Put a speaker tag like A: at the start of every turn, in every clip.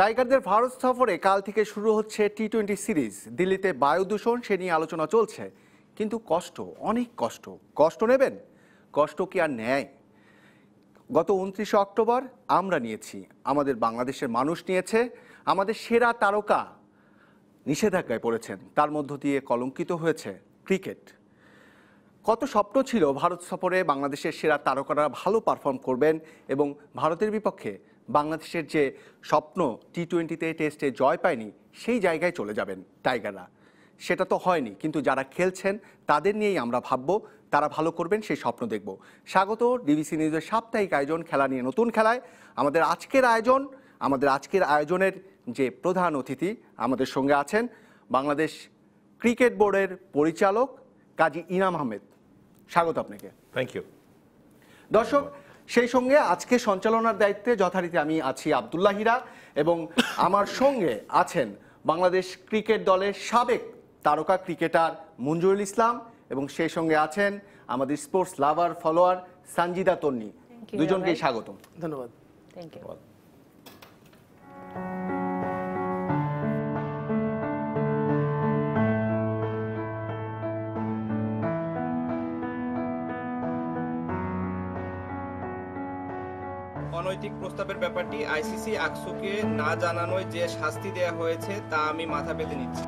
A: টাইগারদের ভারত সফরে কাল থেকে শুরু হচ্ছে টি টোয়েন্টি সিরিজ দিল্লিতে বায়ু দূষণ সে নিয়ে আলোচনা চলছে কিন্তু কষ্ট অনেক কষ্ট কষ্ট নেবেন কষ্ট কি আর নেয় গত উনত্রিশে অক্টোবর আমরা নিয়েছি আমাদের বাংলাদেশের মানুষ নিয়েছে আমাদের সেরা তারকা নিষেধাজ্ঞায় পড়েছেন তার মধ্য দিয়ে কলঙ্কিত হয়েছে ক্রিকেট কত স্বপ্ন ছিল ভারত সফরে বাংলাদেশের সেরা তারকারা ভালো পারফর্ম করবেন এবং ভারতের বিপক্ষে বাংলাদেশের যে স্বপ্ন টি টোয়েন্টিতে টেস্টে জয় পায়নি সেই জায়গায় চলে যাবেন টাইগাররা সেটা তো হয়নি কিন্তু যারা খেলছেন তাদের নিয়েই আমরা ভাবব তারা ভালো করবেন সেই স্বপ্ন দেখব স্বাগত ডিবিসি নিউজের সাপ্তাহিক আয়োজন খেলা নিয়ে নতুন খেলায় আমাদের আজকের আয়োজন আমাদের আজকের আয়োজনের যে প্রধান অতিথি আমাদের সঙ্গে আছেন বাংলাদেশ ক্রিকেট বোর্ডের পরিচালক কাজী ইনাম আহমেদ স্বাগত আপনাকে থ্যাংক ইউ দর্শক সেই সঙ্গে আজকে সঞ্চালনার দায়িত্বে যথারীতি আমি আছি আবদুল্লাহ হিরা এবং আমার সঙ্গে আছেন বাংলাদেশ ক্রিকেট দলের সাবেক তারকা ক্রিকেটার মঞ্জুরুল ইসলাম এবং সেই সঙ্গে আছেন আমাদের sports lover follower Sanjida Tonni
B: দুজনকেই স্বাগতম ধন্যবাদ থ্যাংক ইউ
A: রাজনৈতিক প্রস্তাবের ব্যাপারটি আইসিসি আকসুকে
B: না জানানোয় যে শাস্তি দেয়া হয়েছে তা আমি মাথা পেতে নিচ্ছি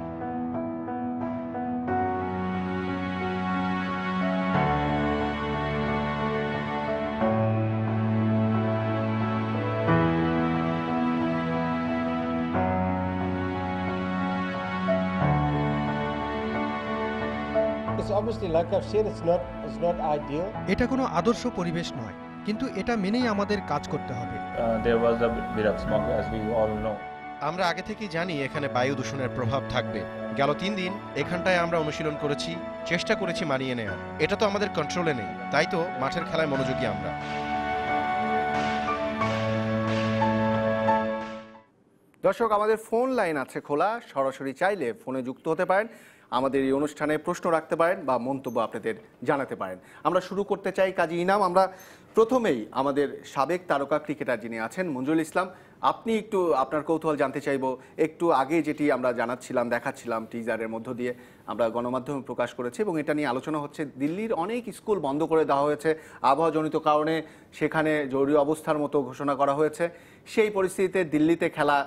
B: এটা কোনো আদর্শ
A: পরিবেশ নয় কিন্তু এটা মেনেই আমাদের কাজ করতে হবে
C: uh,
A: আমরা আগে থেকেই জানি এখানে বায়ু দূষণের প্রভাব থাকবে গেল তিন দিন এখানটায় আমরা অনুশীলন করেছি চেষ্টা করেছি মানিয়ে নেওয়ার এটা তো আমাদের কন্ট্রোলে নেই তাই তো মাঠের খেলায় মনোযোগী আমরা দর্শক আমাদের ফোন লাইন আছে খোলা সরাসরি চাইলে ফোনে যুক্ত হতে পারেন আমাদের এই অনুষ্ঠানে প্রশ্ন রাখতে পারেন বা মন্তব্য আপনাদের জানাতে পারেন আমরা শুরু করতে চাই কাজী ইনাম আমরা প্রথমেই আমাদের সাবেক তারকা ক্রিকেটার যিনি আছেন মঞ্জুল ইসলাম আপনি একটু আপনার কৌতূহল জানতে চাইব একটু আগে যেটি আমরা জানাচ্ছিলাম দেখাচ্ছিলাম টিজারের মধ্য দিয়ে আমরা গণমাধ্যমে প্রকাশ করেছি এবং এটা নিয়ে আলোচনা হচ্ছে দিল্লির অনেক স্কুল বন্ধ করে দেওয়া হয়েছে আবহাওয়াজনিত কারণে সেখানে জরুরি অবস্থার মতো ঘোষণা করা হয়েছে সেই পরিস্থিতিতে দিল্লিতে খেলা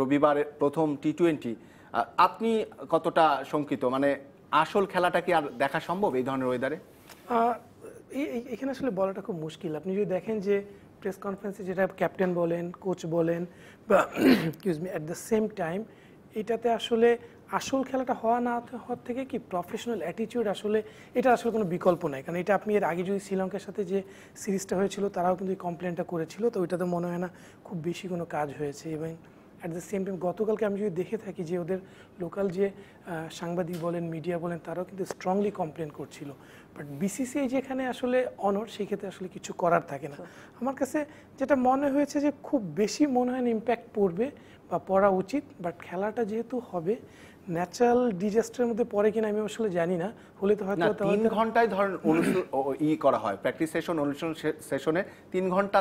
A: রবিবার প্রথম টি টোয়েন্টি আপনি কতটা শঙ্কিত মানে আসল খেলাটা কি আর দেখা সম্ভব এই ধরনের ওয়েদারে
B: এখানে আসলে বলাটা খুব মুশকিল আপনি যদি দেখেন যে প্রেস কনফারেন্সে যেটা ক্যাপ্টেন বলেন কোচ বলেন বা মি অ্যাট দ্য সেম টাইম এটাতে আসলে আসল খেলাটা হওয়া না হওয়ার থেকে কি প্রফেশনাল অ্যাটিটিউড আসলে এটা আসলে কোনো বিকল্প নাই কারণ এটা আপনি এর আগে যদি শ্রীলঙ্কার সাথে যে সিরিজটা হয়েছিল তারাও কিন্তু এই কমপ্লেনটা করেছিল তো ওইটাতে মনে হয় না খুব বেশি কোনো কাজ হয়েছে এবং অ্যাট দ্য সেম টাইম গতকালকে আমি যদি দেখে থাকি যে ওদের লোকাল যে সাংবাদিক বলেন মিডিয়া বলেন তারাও কিন্তু স্ট্রংলি কমপ্লেন করছিল বাট বিসিসিআই যেখানে আসলে অনর সেক্ষেত্রে আসলে কিছু করার থাকে না আচ্ছা। আমার কাছে যেটা মনে হয়েছে যে খুব বেশি মনে হয় ইম্প্যাক্ট পড়বে বা পড়া উচিত বাট খেলাটা যেহেতু হবে ন্যাচারাল ডিজাস্টারের মধ্যে পড়ে কিনা আমি আসলে জানি না হলে তো হয়তো তিন
A: ঘন্টায় ধর ই ইয়ে করা হয় প্র্যাকটিস সেশন অনুষ্ঠান সেশনে তিন ঘন্টা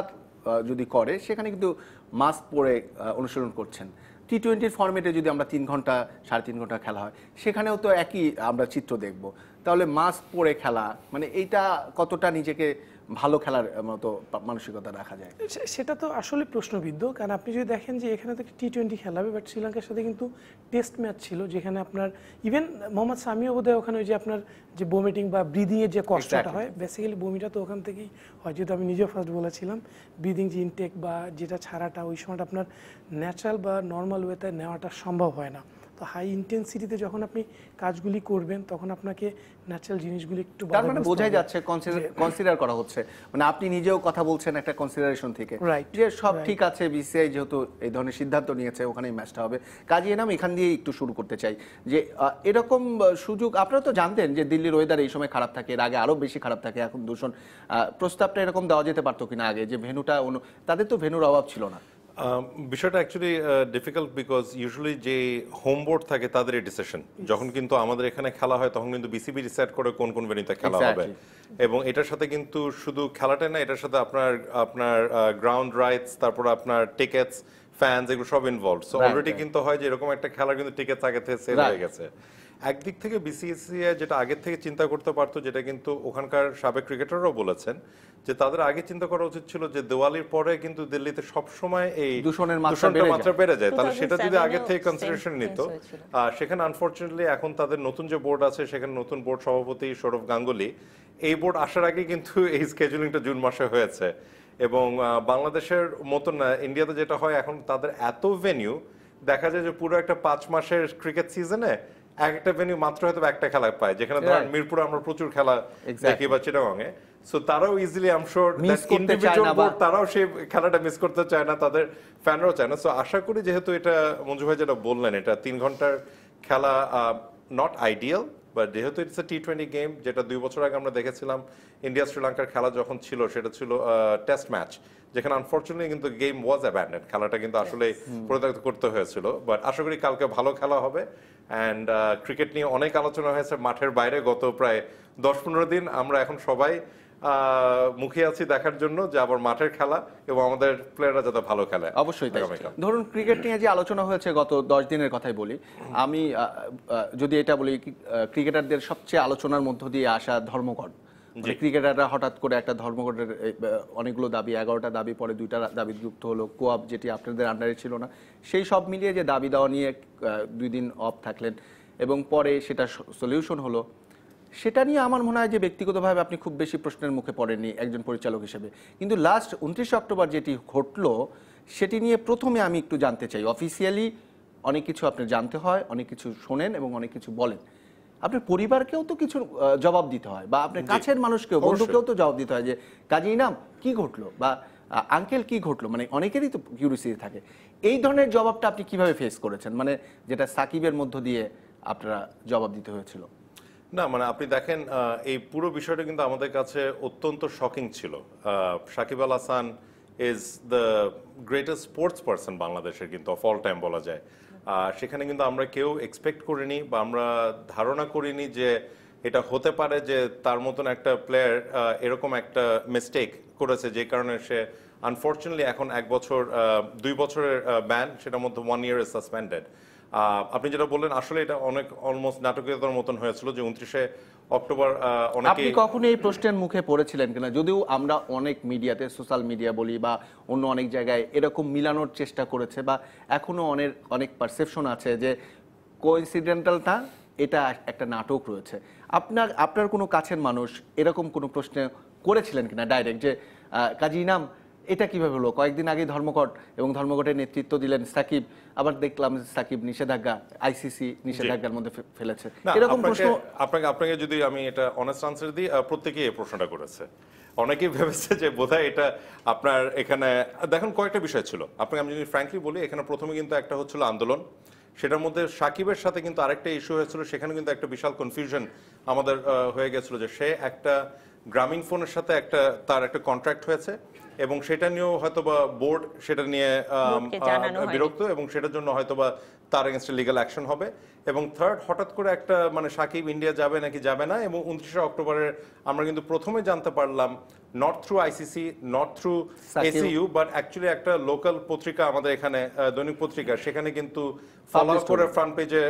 A: যদি করে সেখানে কিন্তু মাস্ক পরে অনুসরণ করছেন টি টোয়েন্টির ফর্মেটে যদি আমরা তিন ঘন্টা সাড়ে তিন ঘন্টা খেলা হয় সেখানেও তো একই আমরা চিত্র দেখব তাহলে মাস্ক পরে খেলা মানে এইটা কতটা নিজেকে ভালো খেলার মতো মানসিকতা রাখা যায়
B: সেটা তো আসলে প্রশ্নবিদ্ধ কারণ আপনি যদি দেখেন যে এখানে তো টি টোয়েন্টি খেলাবে বাট শ্রীলঙ্কার সাথে কিন্তু টেস্ট ম্যাচ ছিল যেখানে আপনার ইভেন মোহাম্মদ সামিও বোধহয় ওখানে ওই যে আপনার যে বোমিটিং বা ব্রিদিংয়ের যে কষ্টটা হয় বেসিক্যালি বমিটা তো ওখান থেকেই হয় যেহেতু আমি নিজেও ফার্স্ট বলেছিলাম ব্রিদিং যে ইনটেক বা যেটা ছাড়াটা ওই সময়টা আপনার ন্যাচারাল বা নর্মাল ওয়েতে নেওয়াটা সম্ভব হয় না তো হাই ইন্টেন্সিটিতে যখন আপনি কাজগুলি করবেন তখন আপনাকে ন্যাচারাল জিনিসগুলি একটু তার মানে বোঝাই যাচ্ছে
A: কনসিডার করা হচ্ছে মানে আপনি নিজেও কথা বলছেন একটা কনসিডারেশন থেকে যে সব ঠিক আছে বিসিআই যেহেতু এই ধরনের সিদ্ধান্ত নিয়েছে ওখানেই ম্যাচটা হবে কাজে নাম এখান দিয়ে একটু শুরু করতে চাই যে এরকম সুযোগ আপনারা তো জানতেন যে দিল্লির ওয়েদার এই সময় খারাপ থাকে এর আগে আরও বেশি খারাপ থাকে এখন দূষণ
C: প্রস্তাবটা এরকম দেওয়া যেতে পারতো কিনা
A: আগে যে ভেনুটা তাদের তো ভেনুর অভাব ছিল না Um,
C: বিষয়টা অ্যাকচুয়ালি ডিফিকাল্ট বিকজ ইউজুয়ালি যে হোম বোর্ড থাকে তাদের ডিসিশন যখন কিন্তু আমাদের এখানে খেলা হয় তখন কিন্তু বিসিবি ডিসাইড করে কোন কোন ভেনিউতে খেলা হবে এবং এটার সাথে কিন্তু শুধু খেলাটাই না এটার সাথে আপনার আপনার গ্রাউন্ড uh, রাইটস তারপর আপনার টিকেটস ফ্যান্স এগুলো সব ইনভলভ সো অলরেডি কিন্তু হয় যে এরকম একটা খেলা কিন্তু টিকেটস আগে থেকে সেল হয়ে গেছে একদিক থেকে বিসিএসিআই e যেটা আগের থেকে চিন্তা করতে পারতো যেটা কিন্তু ওখানকার সাবেক ক্রিকেটাররাও বলেছেন যে তাদের আগে চিন্তা করা উচিত ছিল যে দেওয়ালির পরে কিন্তু দিল্লিতে সবসময় এই দূষণের মাত্রা বেড়ে যায় তাহলে সেটা যদি আগে থেকে কনসিডারেশন নিত আর সেখানে আনফর্চুনেটলি এখন তাদের নতুন যে বোর্ড আছে সেখানে নতুন বোর্ড সভাপতি সৌরভ গাঙ্গুলি এই বোর্ড আসার আগে কিন্তু এই স্কেজুলিংটা জুন মাসে হয়েছে এবং বাংলাদেশের মতন না ইন্ডিয়াতে যেটা হয় এখন তাদের এত ভেনিউ দেখা যায় যে পুরো একটা পাঁচ মাসের ক্রিকেট সিজনে এক একটা ভেন্যু মাত্র হয়তো একটা খেলা পায় যেখানে ধরেন মিরপুরে আমরা প্রচুর খেলা দেখি বা সো তারাও ইজিলি তারাও সেই খেলাটা মিস করতে চায় না তাদের ফ্যানরাও চায় না সো আশা করি যেহেতু এটা মঞ্জু ভাই যেটা বললেন এটা তিন ঘন্টার খেলা নট আইডিয়াল বাট যেহেতু it's a T twenty game যেটা দুই বছর আগে আমরা দেখেছিলাম ইন্ডিয়া শ্রীলঙ্কার খেলা যখন ছিল সেটা ছিল টেস্ট ম্যাচ যেখানে আনফর্চুনেটলি কিন্তু গেম ওয়াজ অ্যাব্যান্ডেড খেলাটা কিন্তু আসলে পরিত্যক্ত করতে হয়েছিল বাট আশা করি কালকে ভালো খেলা হবে অ্যান্ড ক্রিকেট নিয়ে অনেক আলোচনা হয়েছে মাঠের বাইরে গত প্রায় দশ পনেরো দিন আমরা এখন সবাই মুখে আছি দেখার জন্য যে আবার মাঠের খেলা এবং আমাদের প্লেয়াররা যাতে ভালো খেলে অবশ্যই
A: ধরুন ক্রিকেট নিয়ে যে আলোচনা হয়েছে গত দশ দিনের কথাই বলি আমি যদি এটা বলি ক্রিকেটারদের সবচেয়ে আলোচনার মধ্য দিয়ে আসা ধর্মঘট ক্রিকেটাররা মানে হঠাৎ করে একটা ধর্মঘটের অনেকগুলো দাবি এগারোটা দাবি পরে দুইটা দাবি যুক্ত হলো কোয়াব যেটি আপনাদের আন্ডারে ছিল না সেই সব মিলিয়ে যে দাবি দেওয়া নিয়ে দুই দিন অফ থাকলেন এবং পরে সেটা সলিউশন হলো সেটা নিয়ে আমার মনে হয় যে ব্যক্তিগতভাবে আপনি খুব বেশি প্রশ্নের মুখে পড়েননি একজন পরিচালক হিসেবে কিন্তু লাস্ট উনত্রিশে অক্টোবর যেটি ঘটলো সেটি নিয়ে প্রথমে আমি একটু জানতে চাই অফিসিয়ালি অনেক কিছু আপনি জানতে হয় অনেক কিছু শোনেন এবং অনেক কিছু বলেন আপনার পরিবারকেও তো কিছু জবাব দিতে হয় বা আপনার কাছের মানুষকেও বন্ধুকেও তো জবাব দিতে হয় যে কাজী নাম কি ঘটলো বা আঙ্কেল কি ঘটলো মানে অনেকেরই তো কিউরিসিটি থাকে এই ধরনের জবাবটা আপনি কিভাবে ফেস করেছেন মানে যেটা সাকিবের মধ্য দিয়ে আপনারা জবাব দিতে হয়েছিল
C: না মানে আপনি দেখেন এই পুরো বিষয়টা কিন্তু আমাদের কাছে অত্যন্ত শকিং ছিল Shakib Al Hasan is the greatest sports person বাংলাদেশের কিন্তু অফ অল টাইম বলা যায় সেখানে কিন্তু আমরা কেউ এক্সপেক্ট করিনি বা আমরা ধারণা করিনি যে এটা হতে পারে যে তার মতন একটা প্লেয়ার এরকম একটা মিস্টেক করেছে যে কারণে সে আনফর্চুনেটলি এখন এক বছর দুই বছরের ব্যান সেটার মধ্যে ওয়ান ইয়ার সাসপেন্ডেড আপনি যেটা বললেন আসলে এটা অনেক অলমোস্ট নাটকীয়তার মতন হয়েছিল যে উনত্রিশে অক্টোবর আপনি
A: কখনো এই প্রশ্নের মুখে পড়েছিলেন কিনা যদিও আমরা অনেক মিডিয়াতে সোশ্যাল মিডিয়া বলি বা অন্য অনেক জায়গায় এরকম মিলানোর চেষ্টা করেছে বা এখনো অনেক অনেক পারসেপশন আছে যে কোইন্সিডেন্টালটা এটা একটা নাটক রয়েছে আপনার আপনার কোনো কাছের মানুষ এরকম কোনো প্রশ্নে করেছিলেন কিনা ডাইরেক্ট যে কাজী ইনাম এটা কিভাবে হলো কয়েকদিন আগে ধর্মঘট এবং ধর্মঘটের নেতৃত্ব দিলেন সাকিব আবার দেখলাম সাকিব নিষেধাজ্ঞা আইসিসি নিষেধাজ্ঞার মধ্যে ফেলেছে এরকম
C: প্রশ্ন আপনাকে আপনাকে যদি আমি এটা অনেস্ট আনসার দিই প্রত্যেকেই এই প্রশ্নটা করেছে অনেকেই ভেবেছে যে বোধ এটা আপনার এখানে দেখুন কয়েকটা বিষয় ছিল আপনাকে আমি যদি ফ্র্যাঙ্কলি বলি এখানে প্রথমে কিন্তু একটা হচ্ছিল আন্দোলন সেটার মধ্যে সাকিবের সাথে কিন্তু আরেকটা ইস্যু হয়েছিল সেখানে কিন্তু একটা বিশাল কনফিউশন আমাদের হয়ে গেছিল যে সে একটা গ্রামীণ ফোনের সাথে একটা তার একটা কন্ট্রাক্ট হয়েছে এবং সেটা নিয়েও হয়তোবা বোর্ড সেটা নিয়ে বিরক্ত এবং সেটার জন্য হয়তোবা তার এগেনস্টে লিগাল অ্যাকশন হবে এবং থার্ড হঠাৎ করে একটা মানে সাকিব ইন্ডিয়া যাবে নাকি যাবে না এবং উনত্রিশে অক্টোবরের আমরা কিন্তু প্রথমে জানতে পারলাম not through ICC not through ACU but actually একটা লোকাল পত্রিকা আমাদের এখানে দৈনিক পত্রিকা সেখানে কিন্তু ফলো করে ফ্রন্ট পেজে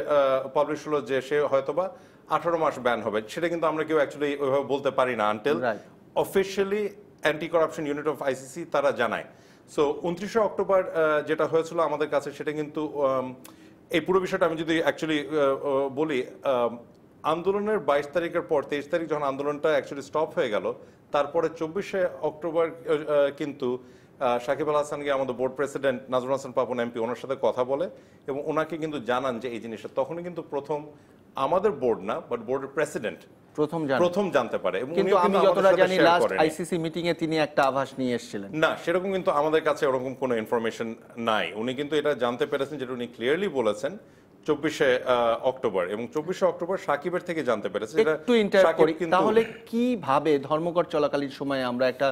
C: পাবলিশ হলো যে সে হয়তোবা আঠারো মাস ব্যান হবে সেটা কিন্তু আমরা কেউ অ্যাকচুয়ালি ওইভাবে বলতে পারি না until officially anti corruption unit of ICC তারা জানায় সো উনত্রিশে অক্টোবর যেটা হয়েছিল আমাদের কাছে সেটা কিন্তু এই পুরো বিষয়টা আমি যদি অ্যাকচুয়ালি বলি আন্দোলনের বাইশ তারিখের পর তেইশ তারিখ যখন আন্দোলনটা অ্যাকচুয়ালি স্টপ হয়ে গেল তারপরে চব্বিশে অক্টোবর কিন্তু সাকিব আল হাসানকে আমাদের board president Nazrul Hasan Papon MP ওনার সাথে কথা বলে এবং ওনাকে কিন্তু জানান যে এই জিনিসটা তখনই কিন্তু প্রথম আমাদের বোর্ড না বাট বোর্ডের প্রেসিডেন্ট প্রথম প্রথম জানতে পারে কিন্তু আমি যতটা জানি লাস্ট আইসিসি
A: মিটিং এ তিনি একটা আভাস নিয়ে এসেছিলেন না
C: সেরকম কিন্তু আমাদের কাছে ওরকম কোনো ইনফরমেশন নাই উনি কিন্তু এটা জানতে পেরেছেন যেটা উনি ক্লিয়ারলি বলেছেন চব্বিশে অক্টোবর এবং চব্বিশে অক্টোবর সাকিবের থেকে জানতে পেরেছে একটু ইন্টার করি তাহলে কিভাবে ধর্মঘট চলাকালীন সময়ে আমরা একটা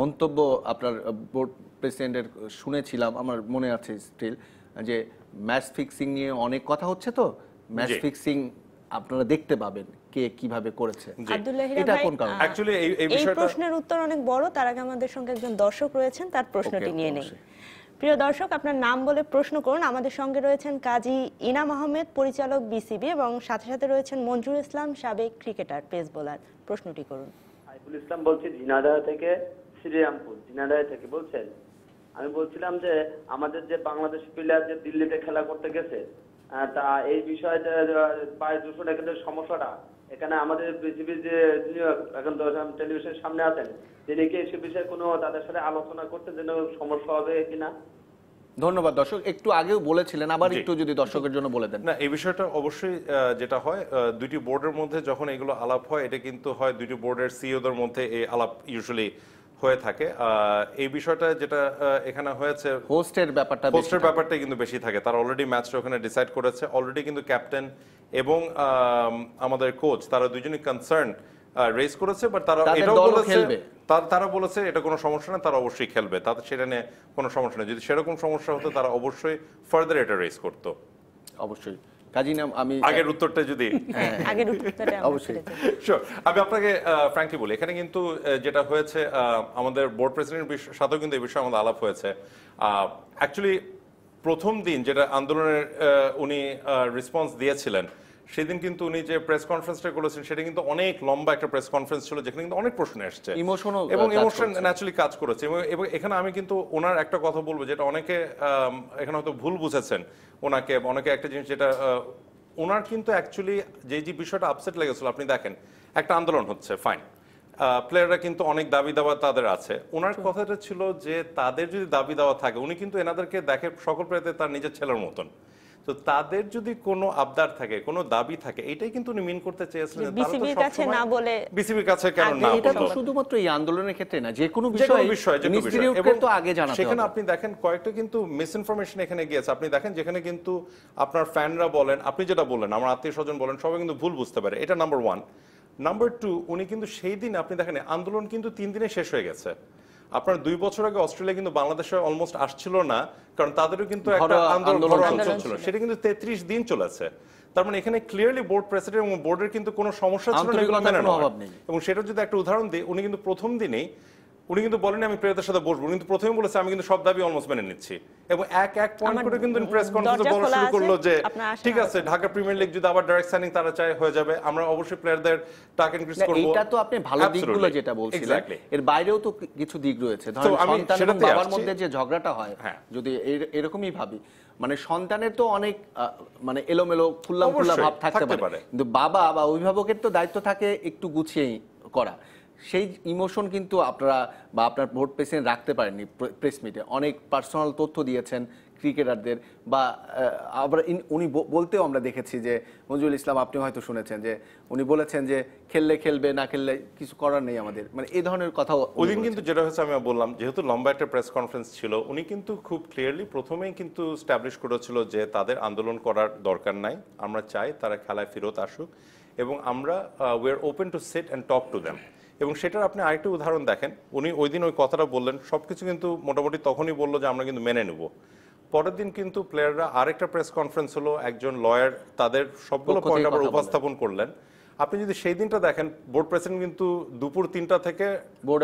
A: মন্তব্য আপনার বোর্ড প্রেসিডেন্টের শুনেছিলাম আমার মনে আছে স্টিল যে ম্যাচ ফিক্সিং নিয়ে অনেক কথা হচ্ছে তো ম্যাচ ফিক্সিং আপনারা দেখতে পাবেন কে কিভাবে করেছে এই প্রশ্নের
D: উত্তর অনেক বড় তার আগে আমাদের সঙ্গে একজন দর্শক রয়েছেন তার প্রশ্নটি নিয়ে নেই প্রিয় দর্শক আপনার নাম বলে প্রশ্ন করুন আমাদের সঙ্গে রয়েছেন কাজী ইনাম আহমেদ পরিচালক বিসিবি এবং সাথে সাথে রয়েছেন মঞ্জুর ইসলাম সাবেক ক্রিকেটার পেস বোলার প্রশ্নটি করুন
B: ইসলাম বলছি ঝিনাদহ থেকে শ্রীরামপুর ঝিনাদহ থেকে বলছেন আমি বলছিলাম যে আমাদের যে বাংলাদেশ প্লেয়ার যে দিল্লিতে খেলা করতে গেছে তা এই বিষয়ে বায়ু দূষণের কিন্তু সমস্যাটা এখানে আমাদের পৃথিবীর যে এখন টেলিভিশনের সামনে আছেন তিনি কি সে বিষয়ে কোনো তাদের সাথে আলোচনা করতে যেন সমস্যা হবে কিনা
A: ধন্যবাদ দর্শক একটু
C: আগেও বলেছিলেন আবার একটু যদি দর্শকের জন্য বলে দেন না এই বিষয়টা অবশ্যই যেটা হয় দুইটি বোর্ডের মধ্যে যখন এগুলো আলাপ হয় এটা কিন্তু হয় দুইটি বোর্ডের সিইওদের e মধ্যে এই আলাপ ইউজুয়ালি হয়ে থাকে এই বিষয়টা যেটা এখানে হয়েছে হোস্টের ব্যাপারটা হোস্টের ব্যাপারটা কিন্তু বেশি থাকে তারা অলরেডি ম্যাচটা ওখানে ডিসাইড করেছে অলরেডি কিন্তু ক্যাপ্টেন এবং আমাদের কোচ তারা দুজনই কনসার্ন রেস করেছে বাট তারা এটাও বলেছে তারা বলেছে এটা কোনো সমস্যা না তারা অবশ্যই খেলবে তাতে সেটা নিয়ে কোনো সমস্যা নেই যদি সেরকম সমস্যা হতো তারা অবশ্যই ফার্দার এটা রেস করতো অবশ্যই কাজী নাম আমি আগের উত্তরটা যদি হ্যাঁ,
D: হ্যাঁ। আগের উত্তরটা অবশ্যই
C: আমি আপনাকে ফ্র্যাঙ্কলি বলি এখানে কিন্তু যেটা হয়েছে আমাদের বোর্ড প্রেসিডেন্ট সাথেও কিন্তু এই বিষয়ে আমাদের আলাপ হয়েছে অ্যাকচুয়ালি প্রথম দিন যেটা আন্দোলনের উনি রেসপন্স দিয়েছিলেন সেদিন কিন্তু উনি যে প্রেস কনফারেন্সটা করেছেন সেটা কিন্তু অনেক লম্বা একটা প্রেস কনফারেন্স ছিল যেখানে কিন্তু অনেক প্রশ্ন আসছে
A: ইমোশনাল এবং ইমোশন
C: ন্যাচুরালি কাজ করেছে এবং এখানে আমি কিন্তু ওনার একটা কথা বলবো যেটা অনেকে এখানে হয়তো ভুল বুঝেছেন ওনাকে অনেকে একটা জিনিস যেটা ওনার কিন্তু অ্যাকচুয়ালি যে যে বিষয়টা আপসেট লেগেছিল আপনি দেখেন একটা আন্দোলন হচ্ছে ফাইন প্লেয়াররা কিন্তু অনেক দাবি দাওয়া তাদের আছে ওনার কথাটা ছিল যে তাদের যদি দাবি দাওয়া থাকে উনি কিন্তু এনাদেরকে দেখে সকল প্লেয়ারদের তার নিজের ছেলের মতন তো তাদের যদি কোনো আবদার থাকে কোনো দাবি থাকে এটাই কিন্তু উনি মিন করতে চেয়েছিলেন বিসিবির কাছে না
D: বলে বিসিবির কাছে কেন
C: না এটা তো শুধুমাত্র এই
A: আন্দোলনের ক্ষেত্রে না যে কোনো বিষয় বিষয় এবং তো আগে জানাতে সেখানে
C: আপনি দেখেন কয়েকটা কিন্তু মিস ইনফরমেশন এখানে গিয়েছে আপনি দেখেন যেখানে কিন্তু আপনার ফ্যানরা বলেন আপনি যেটা বলেন আমার আত্মীয় স্বজন বলেন সবাই কিন্তু ভুল বুঝতে পারে এটা নাম্বার ওয়ান নাম্বার টু উনি কিন্তু সেই দিন আপনি দেখেন আন্দোলন কিন্তু তিন দিনে শেষ হয়ে গেছে আপনার দুই বছর আগে অস্ট্রেলিয়া কিন্তু বাংলাদেশে অলমোস্ট আসছিল না কারণ তাদেরও কিন্তু একটা আন্দোলন চলছিল সেটা কিন্তু তেত্রিশ দিন চলেছে তার মানে এখানে ক্লিয়ারলি বোর্ড প্রেসিডেন্ট এবং বোর্ডের কিন্তু কোনো সমস্যা ছিল না মানে এবং সেটা যদি একটা উদাহরণ দিই উনি কিন্তু প্রথম দিনেই উনি কিন্তু বলেন আমি প্রেতার সাথে বসবো কিন্তু প্রথমে বলেছে আমি কিন্তু সব দাবি অলমোস্ট মেনে নিচ্ছি এবং এক এক পয়েন্ট করে কিন্তু প্রেস কনফারেন্সে বলা শুরু করলো যে ঠিক আছে ঢাকা প্রিমিয়ার লিগ যদি আবার ডাইরেক্ট সাইনিং তারা চায় হয়ে যাবে আমরা অবশ্যই প্লেয়ারদের টাকা ইনক্রিজ করব এটা তো আপনি ভালো দিকগুলো যেটা বলছিলেন এর বাইরেও তো
A: কিছু দিক রয়েছে ধরুন সন্তান এবং বাবার মধ্যে যে ঝগড়াটা হয় হ্যাঁ। যদি এরকমই ভাবি মানে সন্তানের তো অনেক মানে এলোমেলো খুল্লাম খুল্লা ভাব থাকতে পারে কিন্তু বাবা বা অভিভাবকের তো দায়িত্ব থাকে একটু গুছিয়েই করা সেই ইমোশন কিন্তু আপনারা বা আপনার ভোট প্রেসিডেন্ট রাখতে পারেননি প্রেস মিটে অনেক পার্সোনাল তথ্য দিয়েছেন ক্রিকেটারদের বা আবার উনি বলতেও আমরা দেখেছি যে মঞ্জুরুল ইসলাম আপনি হয়তো শুনেছেন যে
C: উনি বলেছেন যে খেললে খেলবে না খেললে কিছু করার নেই আমাদের মানে এই ধরনের কথা ওদিন কিন্তু যেটা হয়েছে আমি বললাম যেহেতু লম্বা একটা প্রেস কনফারেন্স ছিল উনি কিন্তু খুব ক্লিয়ারলি প্রথমেই কিন্তু স্ট্যাবলিশ করেছিল যে তাদের আন্দোলন করার দরকার নাই আমরা চাই তারা খেলায় ফেরত আসুক এবং আমরা we are open to sit and talk to them এবং সেটার আপনি আরেকটি উদাহরণ দেখেন উনি ওই দিন ওই কথাটা বললেন সব কিছু কিন্তু মোটামুটি তখনই বললো যে আমরা কিন্তু মেনে নেব পরের দিন কিন্তু প্লেয়াররা আরেকটা প্রেস কনফারেন্স হলো একজন লয়ার তাদের সবগুলো পয়েন্ট আবার উপস্থাপন করলেন আপনি যদি সেই দিনটা দেখেন বোর্ড প্রেসিডেন্ট কিন্তু দুপুর তিনটা থেকে বোর্ড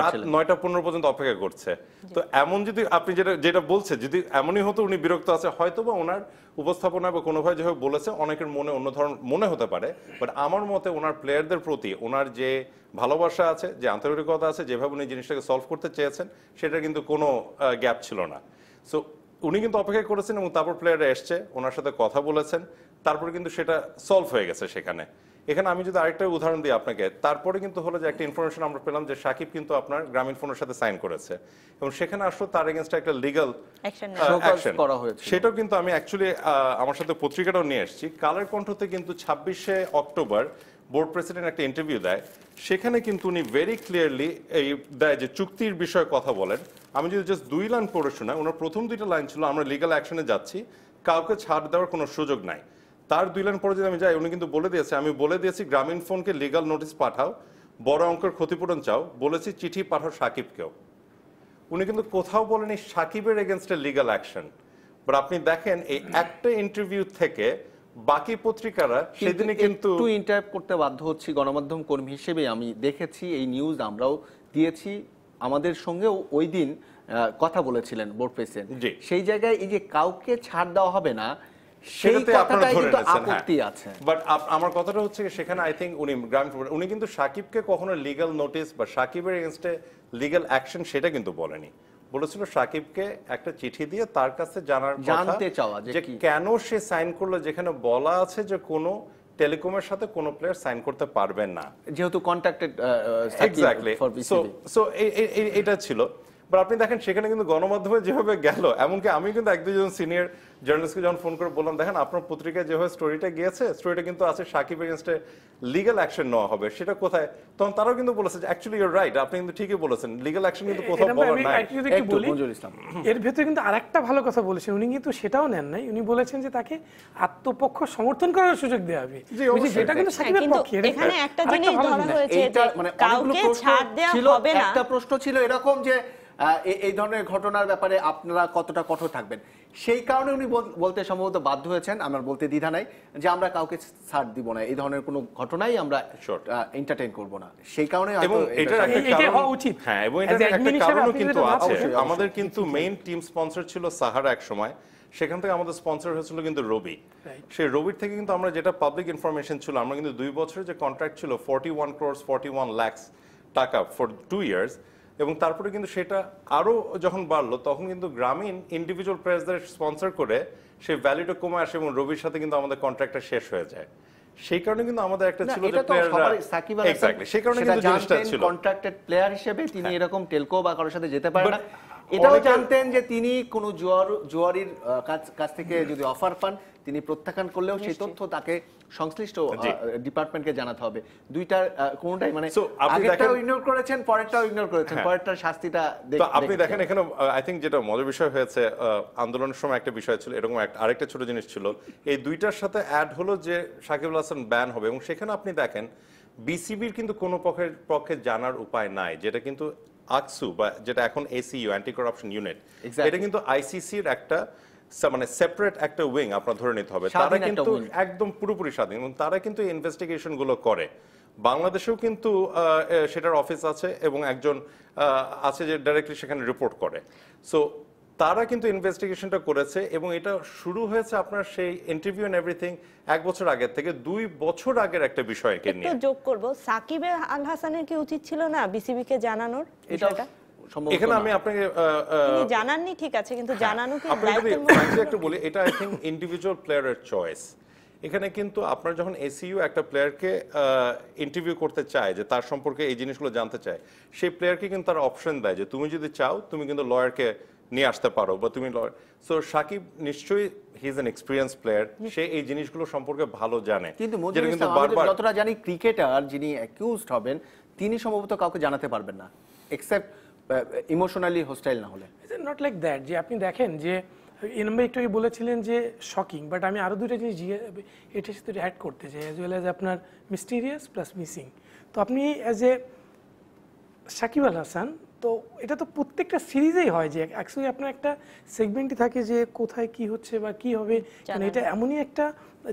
C: রাত নয়টা পনেরো পর্যন্ত অপেক্ষা করছে তো এমন যদি আপনি যেটা যেটা বলছে যদি এমনই হতো উনি বিরক্ত আছে হয়তো বা ওনার উপস্থাপনা বা কোনোভাবে যেভাবে বলেছে অনেকের মনে অন্য ধরনের মনে হতে পারে বাট আমার মতে ওনার প্লেয়ারদের প্রতি ওনার যে ভালোবাসা আছে যে আন্তরিকতা আছে যেভাবে উনি জিনিসটাকে সলভ করতে চেয়েছেন সেটা কিন্তু কোনো গ্যাপ ছিল না সো উনি কিন্তু অপেক্ষা করেছেন এবং তারপর প্লেয়াররা এসছে ওনার সাথে কথা বলেছেন তারপর কিন্তু সেটা সলভ হয়ে গেছে সেখানে এখানে আমি যদি আরেকটা উদাহরণ দিই আপনাকে তারপরে কিন্তু হলো যে একটা ইনফরমেশন আমরা পেলাম যে সাকিব কিন্তু আপনার গ্রামীণ ফোনের সাথে সাইন করেছে এবং সেখানে আসলে তার এগেনস্ট একটা লিগাল অ্যাকশন করা হয়েছে সেটাও কিন্তু আমি অ্যাকচুয়ালি আমার সাথে পত্রিকাটাও নিয়ে এসেছি কালার কণ্ঠতে কিন্তু ছাব্বিশে অক্টোবর বোর্ড প্রেসিডেন্ট একটা ইন্টারভিউ দেয় সেখানে কিন্তু উনি ভেরি ক্লিয়ারলি এই দেয় যে চুক্তির বিষয়ে কথা বলেন আমি যদি জাস্ট দুই লাইন পড়ে শোনাই ওনার প্রথম দুইটা লাইন ছিল আমরা লিগাল অ্যাকশনে যাচ্ছি কাউকে ছাড় দেওয়ার কোনো সুযোগ নাই তার দুই লাইন পরে যদি আমি যাই উনি কিন্তু বলে দিয়েছে আমি বলে দিয়েছি গ্রামীণ ফোনকে লিগাল নোটিস পাঠাও বড় অঙ্কের ক্ষতিপূরণ চাও বলেছি চিঠি পাঠাও সাকিবকেও উনি কিন্তু কোথাও বলেনি সাকিবের এগেনস্টে লিগাল অ্যাকশন বাট আপনি দেখেন এই একটা ইন্টারভিউ থেকে বাকি পত্রিকারা সেদিনে কিন্তু একটু
A: ইন্টারাপ্ট করতে বাধ্য হচ্ছি গণমাধ্যম কর্মী হিসেবে আমি দেখেছি এই নিউজ আমরাও দিয়েছি আমাদের সঙ্গেও ওই দিন কথা বলেছিলেন বোর্ড প্রেসিডেন্ট সেই জায়গায় এই যে কাউকে
C: ছাড় দেওয়া হবে না সেই কথাটাই কিন্তু হ্যাঁ। আপত্তি আছে বাট আমার কথাটা হচ্ছে সেখানে আই থিঙ্ক উনি গ্রাম উনি কিন্তু সাকিবকে কখনো লিগ্যাল নোটিস বা সাকিবের এগেনস্টে লিগ্যাল অ্যাকশন সেটা কিন্তু বলেনি বলেছিল সাকিবকে একটা চিঠি দিয়ে তার কাছে জানার জানতে চাওয়া যে কেন সে সাইন করলো যেখানে বলা আছে যে কোনো টেলিকমের সাথে কোনো প্লেয়ার সাইন করতে পারবেন না যেহেতু কন্ট্যাক্টেড এক্স্যাক্টলি সো এটা ছিল বাট আপনি দেখেন সেখানে কিন্তু গণমাধ্যমে যেভাবে গেল এমনকি আমি কিন্তু এক দুজন সিনিয়র জার্নালিস্টকে যখন ফোন করে বললাম দেখেন আপনার পত্রিকায় যেভাবে স্টোরিটা গিয়েছে স্টোরিটা কিন্তু আছে সাকিব এগেনস্টে লিগাল অ্যাকশন নেওয়া হবে সেটা কোথায় তখন তারাও কিন্তু বলেছে যে অ্যাকচুয়ালি ইউর রাইট আপনি কিন্তু ঠিকই বলেছেন লিগাল
B: অ্যাকশন কিন্তু কোথাও বলার নাই এর ভেতরে কিন্তু আরেকটা ভালো কথা বলেছেন উনি কিন্তু সেটাও নেন নাই উনি বলেছেন যে তাকে আত্মপক্ষ সমর্থন করার সুযোগ দেওয়া হবে সেটা কিন্তু হ্যাঁ, সাকিবের পক্ষে এখানে একটা জিনিস ধরা হয়েছে যে মানে কাউকে ছাড় দেওয়া হবে না একটা প্রশ্ন ছিল
A: এরকম যে এই ধরনের ঘটনার ব্যাপারে আপনারা কতটা কঠোর থাকবেন সেই কারণে উনি বলতে সম্ভবত বাধ্য হয়েছেন আমার বলতে দ্বিধা নাই যে আমরা কাউকে ছাড় দিব না এই ধরনের কোনো ঘটনাই
C: আমরা এন্টারটেইন করব না সেই কারণে উচিত হ্যাঁ এবং একটা কারণও কিন্তু আছে আমাদের কিন্তু মেইন টিম স্পন্সর ছিল সাহারা এক সময় সেখান থেকে আমাদের স্পন্সর হয়েছিল কিন্তু রবি সেই রবির থেকে কিন্তু আমরা যেটা পাবলিক ইনফরমেশন ছিল আমরা কিন্তু দুই বছরের যে কন্ট্রাক্ট ছিল forty one crores forty one lakhs টাকা ফর টু ইয়ার্স এবং তারপরে কিন্তু সেটা আরও যখন বাড়লো তখন কিন্তু গ্রামীণ ইন্ডিভিজুয়াল প্রেসদের স্পন্সর করে সেই ভ্যালুটা কমে আসে এবং রবির সাথে কিন্তু আমাদের কন্ট্রাক্টটা শেষ হয়ে যায় সেই কারণে কিন্তু আমাদের একটা ছিল যে প্লেয়াররা সাকিব আল হাসান সেই কারণে কিন্তু জিনিসটা ছিল কন্ট্রাক্টেড প্লেয়ার হিসেবে তিনি হ্যাঁ। এরকম
A: টেলকো বা কারোর সাথে যেতে পারে না এটাও জানতেন যে তিনি কোন জোয়ার জোয়ারির কাছ থেকে যদি অফার পান তিনি প্রত্যাখ্যান করলেও সেই তথ্য তাকে সংশ্লিষ্ট ডিপার্টমেন্টকে জানাতে হবে দুইটার কোনটাই মানে আগেরটাও ইগনোর করেছেন পরেরটাও ইগনোর করেছেন হ্যাঁ। পরেরটার শাস্তিটা তো আপনি দেখেন এখানে
C: আই থিংক যেটা মজার বিষয় হয়েছে আন্দোলনের সময় একটা বিষয় ছিল এরকম আরেকটা ছোট জিনিস ছিল এই দুইটার সাথে অ্যাড হলো যে সাকিবুল হাসান ব্যান হবে এবং সেখানে আপনি দেখেন বিসিবির কিন্তু কোনো পক্ষের পক্ষে জানার উপায় নাই যেটা কিন্তু আকসু বা যেটা এখন এসিইউ অ্যান্টি করাপশন ইউনিট এটা কিন্তু আইসিসির একটা মানে সেপারেট একটা উইং আপনার ধরে নিতে হবে তারা কিন্তু একদম পুরোপুরি স্বাধীন এবং তারা কিন্তু ইনভেস্টিগেশন গুলো করে বাংলাদেশেও কিন্তু সেটার অফিস আছে এবং একজন আছে যে ডাইরেক্টলি সেখানে রিপোর্ট করে সো তারা কিন্তু ইনভেস্টিগেশনটা করেছে এবং এটা শুরু হয়েছে আপনার সেই ইন্টারভিউ এন্ড এভরিথিং এক বছর আগের থেকে দুই বছর আগের একটা বিষয়কে নিয়ে যোগ
D: করব সাকিবে আল হাসানের কি উচিত ছিল না বিসিবি কে জানানোর এটা
C: এখানে আমি আপনাকে
D: জানাননি ঠিক আছে কিন্তু হ্যাঁ, জানানো কি
C: একটু বলি এটা আই ইন্ডিভিজুয়াল প্লেয়ারের চয়েস এখানে কিন্তু আপনার যখন এসিইউ একটা প্লেয়ারকে ইন্টারভিউ করতে চায় যে তার সম্পর্কে এই জিনিসগুলো জানতে চায় সেই প্লেয়ারকে কিন্তু তার অপশন দেয় যে তুমি যদি চাও তুমি কিন্তু লয়ারকে নিয়ে আসতে পারো বা তুমি সো সাকিব নিশ্চয়ই he is an experience player সে এই জিনিসগুলো সম্পর্কে ভালো জানে কিন্তু যতটা
A: জানি ক্রিকেটার যিনি অ্যাকিউজড হবেন তিনি সম্ভবত কাউকে জানাতে পারবেন না এক্সেপ্ট ইমোশনালি হোস্টাইল না হলে
B: নট লাইক দ্যাট যে আপনি দেখেন যে এনম্বা একটু বলেছিলেন যে শকিং বাট আমি আরও দুটো জিনিস এটার সাথে অ্যাড করতে চাই অ্যাজ ওয়েল অ্যাজ আপনার মিস্টিরিয়াস প্লাস মিসিং তো আপনি অ্যাজ এ সাকিব আল হাসান তো এটা তো প্রত্যেকটা সিরিজেই হয় যে অ্যাকচুয়ালি আপনার একটা সেগমেন্টই থাকে যে কোথায় কি হচ্ছে বা কি হবে মানে এটা এমনই একটা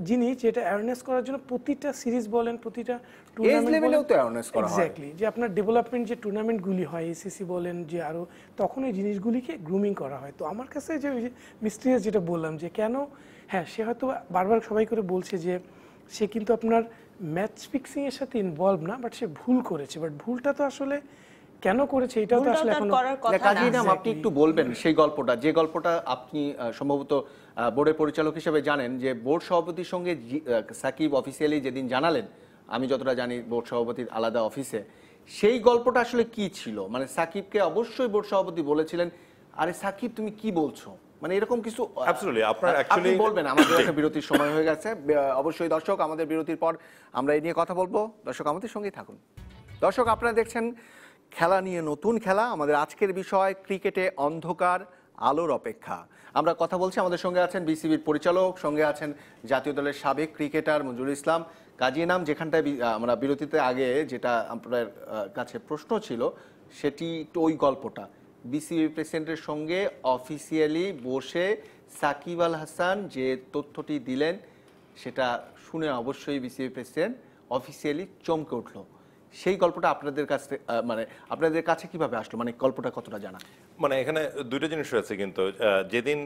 B: জিনিস যেটা অ্যাওয়ারনেস করার জন্য প্রতিটা সিরিজ বলেন প্রতিটা টুর্নামেন্ট তো হয় যে আপনার ডেভেলপমেন্ট যে টুর্নামেন্টগুলি হয় এসিসি বলেন যে আরও তখন এই জিনিসগুলিকে গ্রুমিং করা হয় তো আমার কাছে যে মিস্ত্রি যেটা বললাম যে কেন হ্যাঁ সে হয়তো বারবার সবাই করে বলছে যে সে কিন্তু আপনার ম্যাচ ফিক্সিংয়ের সাথে ইনভলভ না বাট সে ভুল করেছে বাট ভুলটা তো আসলে কেন করেছে এটাও তো আসলে এখনো কাজী নাম আপনি একটু
A: বলবেন সেই গল্পটা যে গল্পটা আপনি সম্ভবত বোর্ডের পরিচালক হিসেবে জানেন যে বোর্ড সভাপতির সঙ্গে সাকিব অফিসিয়ালি যেদিন জানালেন আমি যতটা জানি বোর্ড সভাপতির আলাদা অফিসে সেই গল্পটা আসলে কি ছিল মানে সাকিবকে অবশ্যই বোর্ড সভাপতি বলেছিলেন আরে সাকিব তুমি কি বলছো মানে এরকম কিছু অ্যাবসলিউটলি আপনার অ্যাকচুয়ালি বলবেন আমাদের একটা বিরতির সময় হয়ে গেছে অবশ্যই দর্শক আমাদের বিরতির পর আমরা এই নিয়ে কথা বলবো দর্শক আমাদের সঙ্গেই থাকুন দর্শক আপনারা দেখছেন খেলা নিয়ে নতুন খেলা আমাদের আজকের বিষয় ক্রিকেটে অন্ধকার আলোর অপেক্ষা আমরা কথা বলছি আমাদের সঙ্গে আছেন বিসিবির পরিচালক সঙ্গে আছেন জাতীয় দলের সাবেক ক্রিকেটার মঞ্জুর ইসলাম কাজী নাম যেখানটায় আমরা বিরতিতে আগে যেটা আপনার কাছে প্রশ্ন ছিল সেটি ওই গল্পটা বিসিবি প্রেসিডেন্টের সঙ্গে অফিসিয়ালি বসে সাকিব আল হাসান যে তথ্যটি দিলেন সেটা শুনে অবশ্যই বিসিবি প্রেসিডেন্ট অফিসিয়ালি চমকে উঠলো সেই গল্পটা আপনাদের কাছে মানে আপনাদের কাছে কিভাবে আসলো মানে গল্পটা কতটা জানা
C: মানে এখানে দুইটা জিনিস রয়েছে কিন্তু যেদিন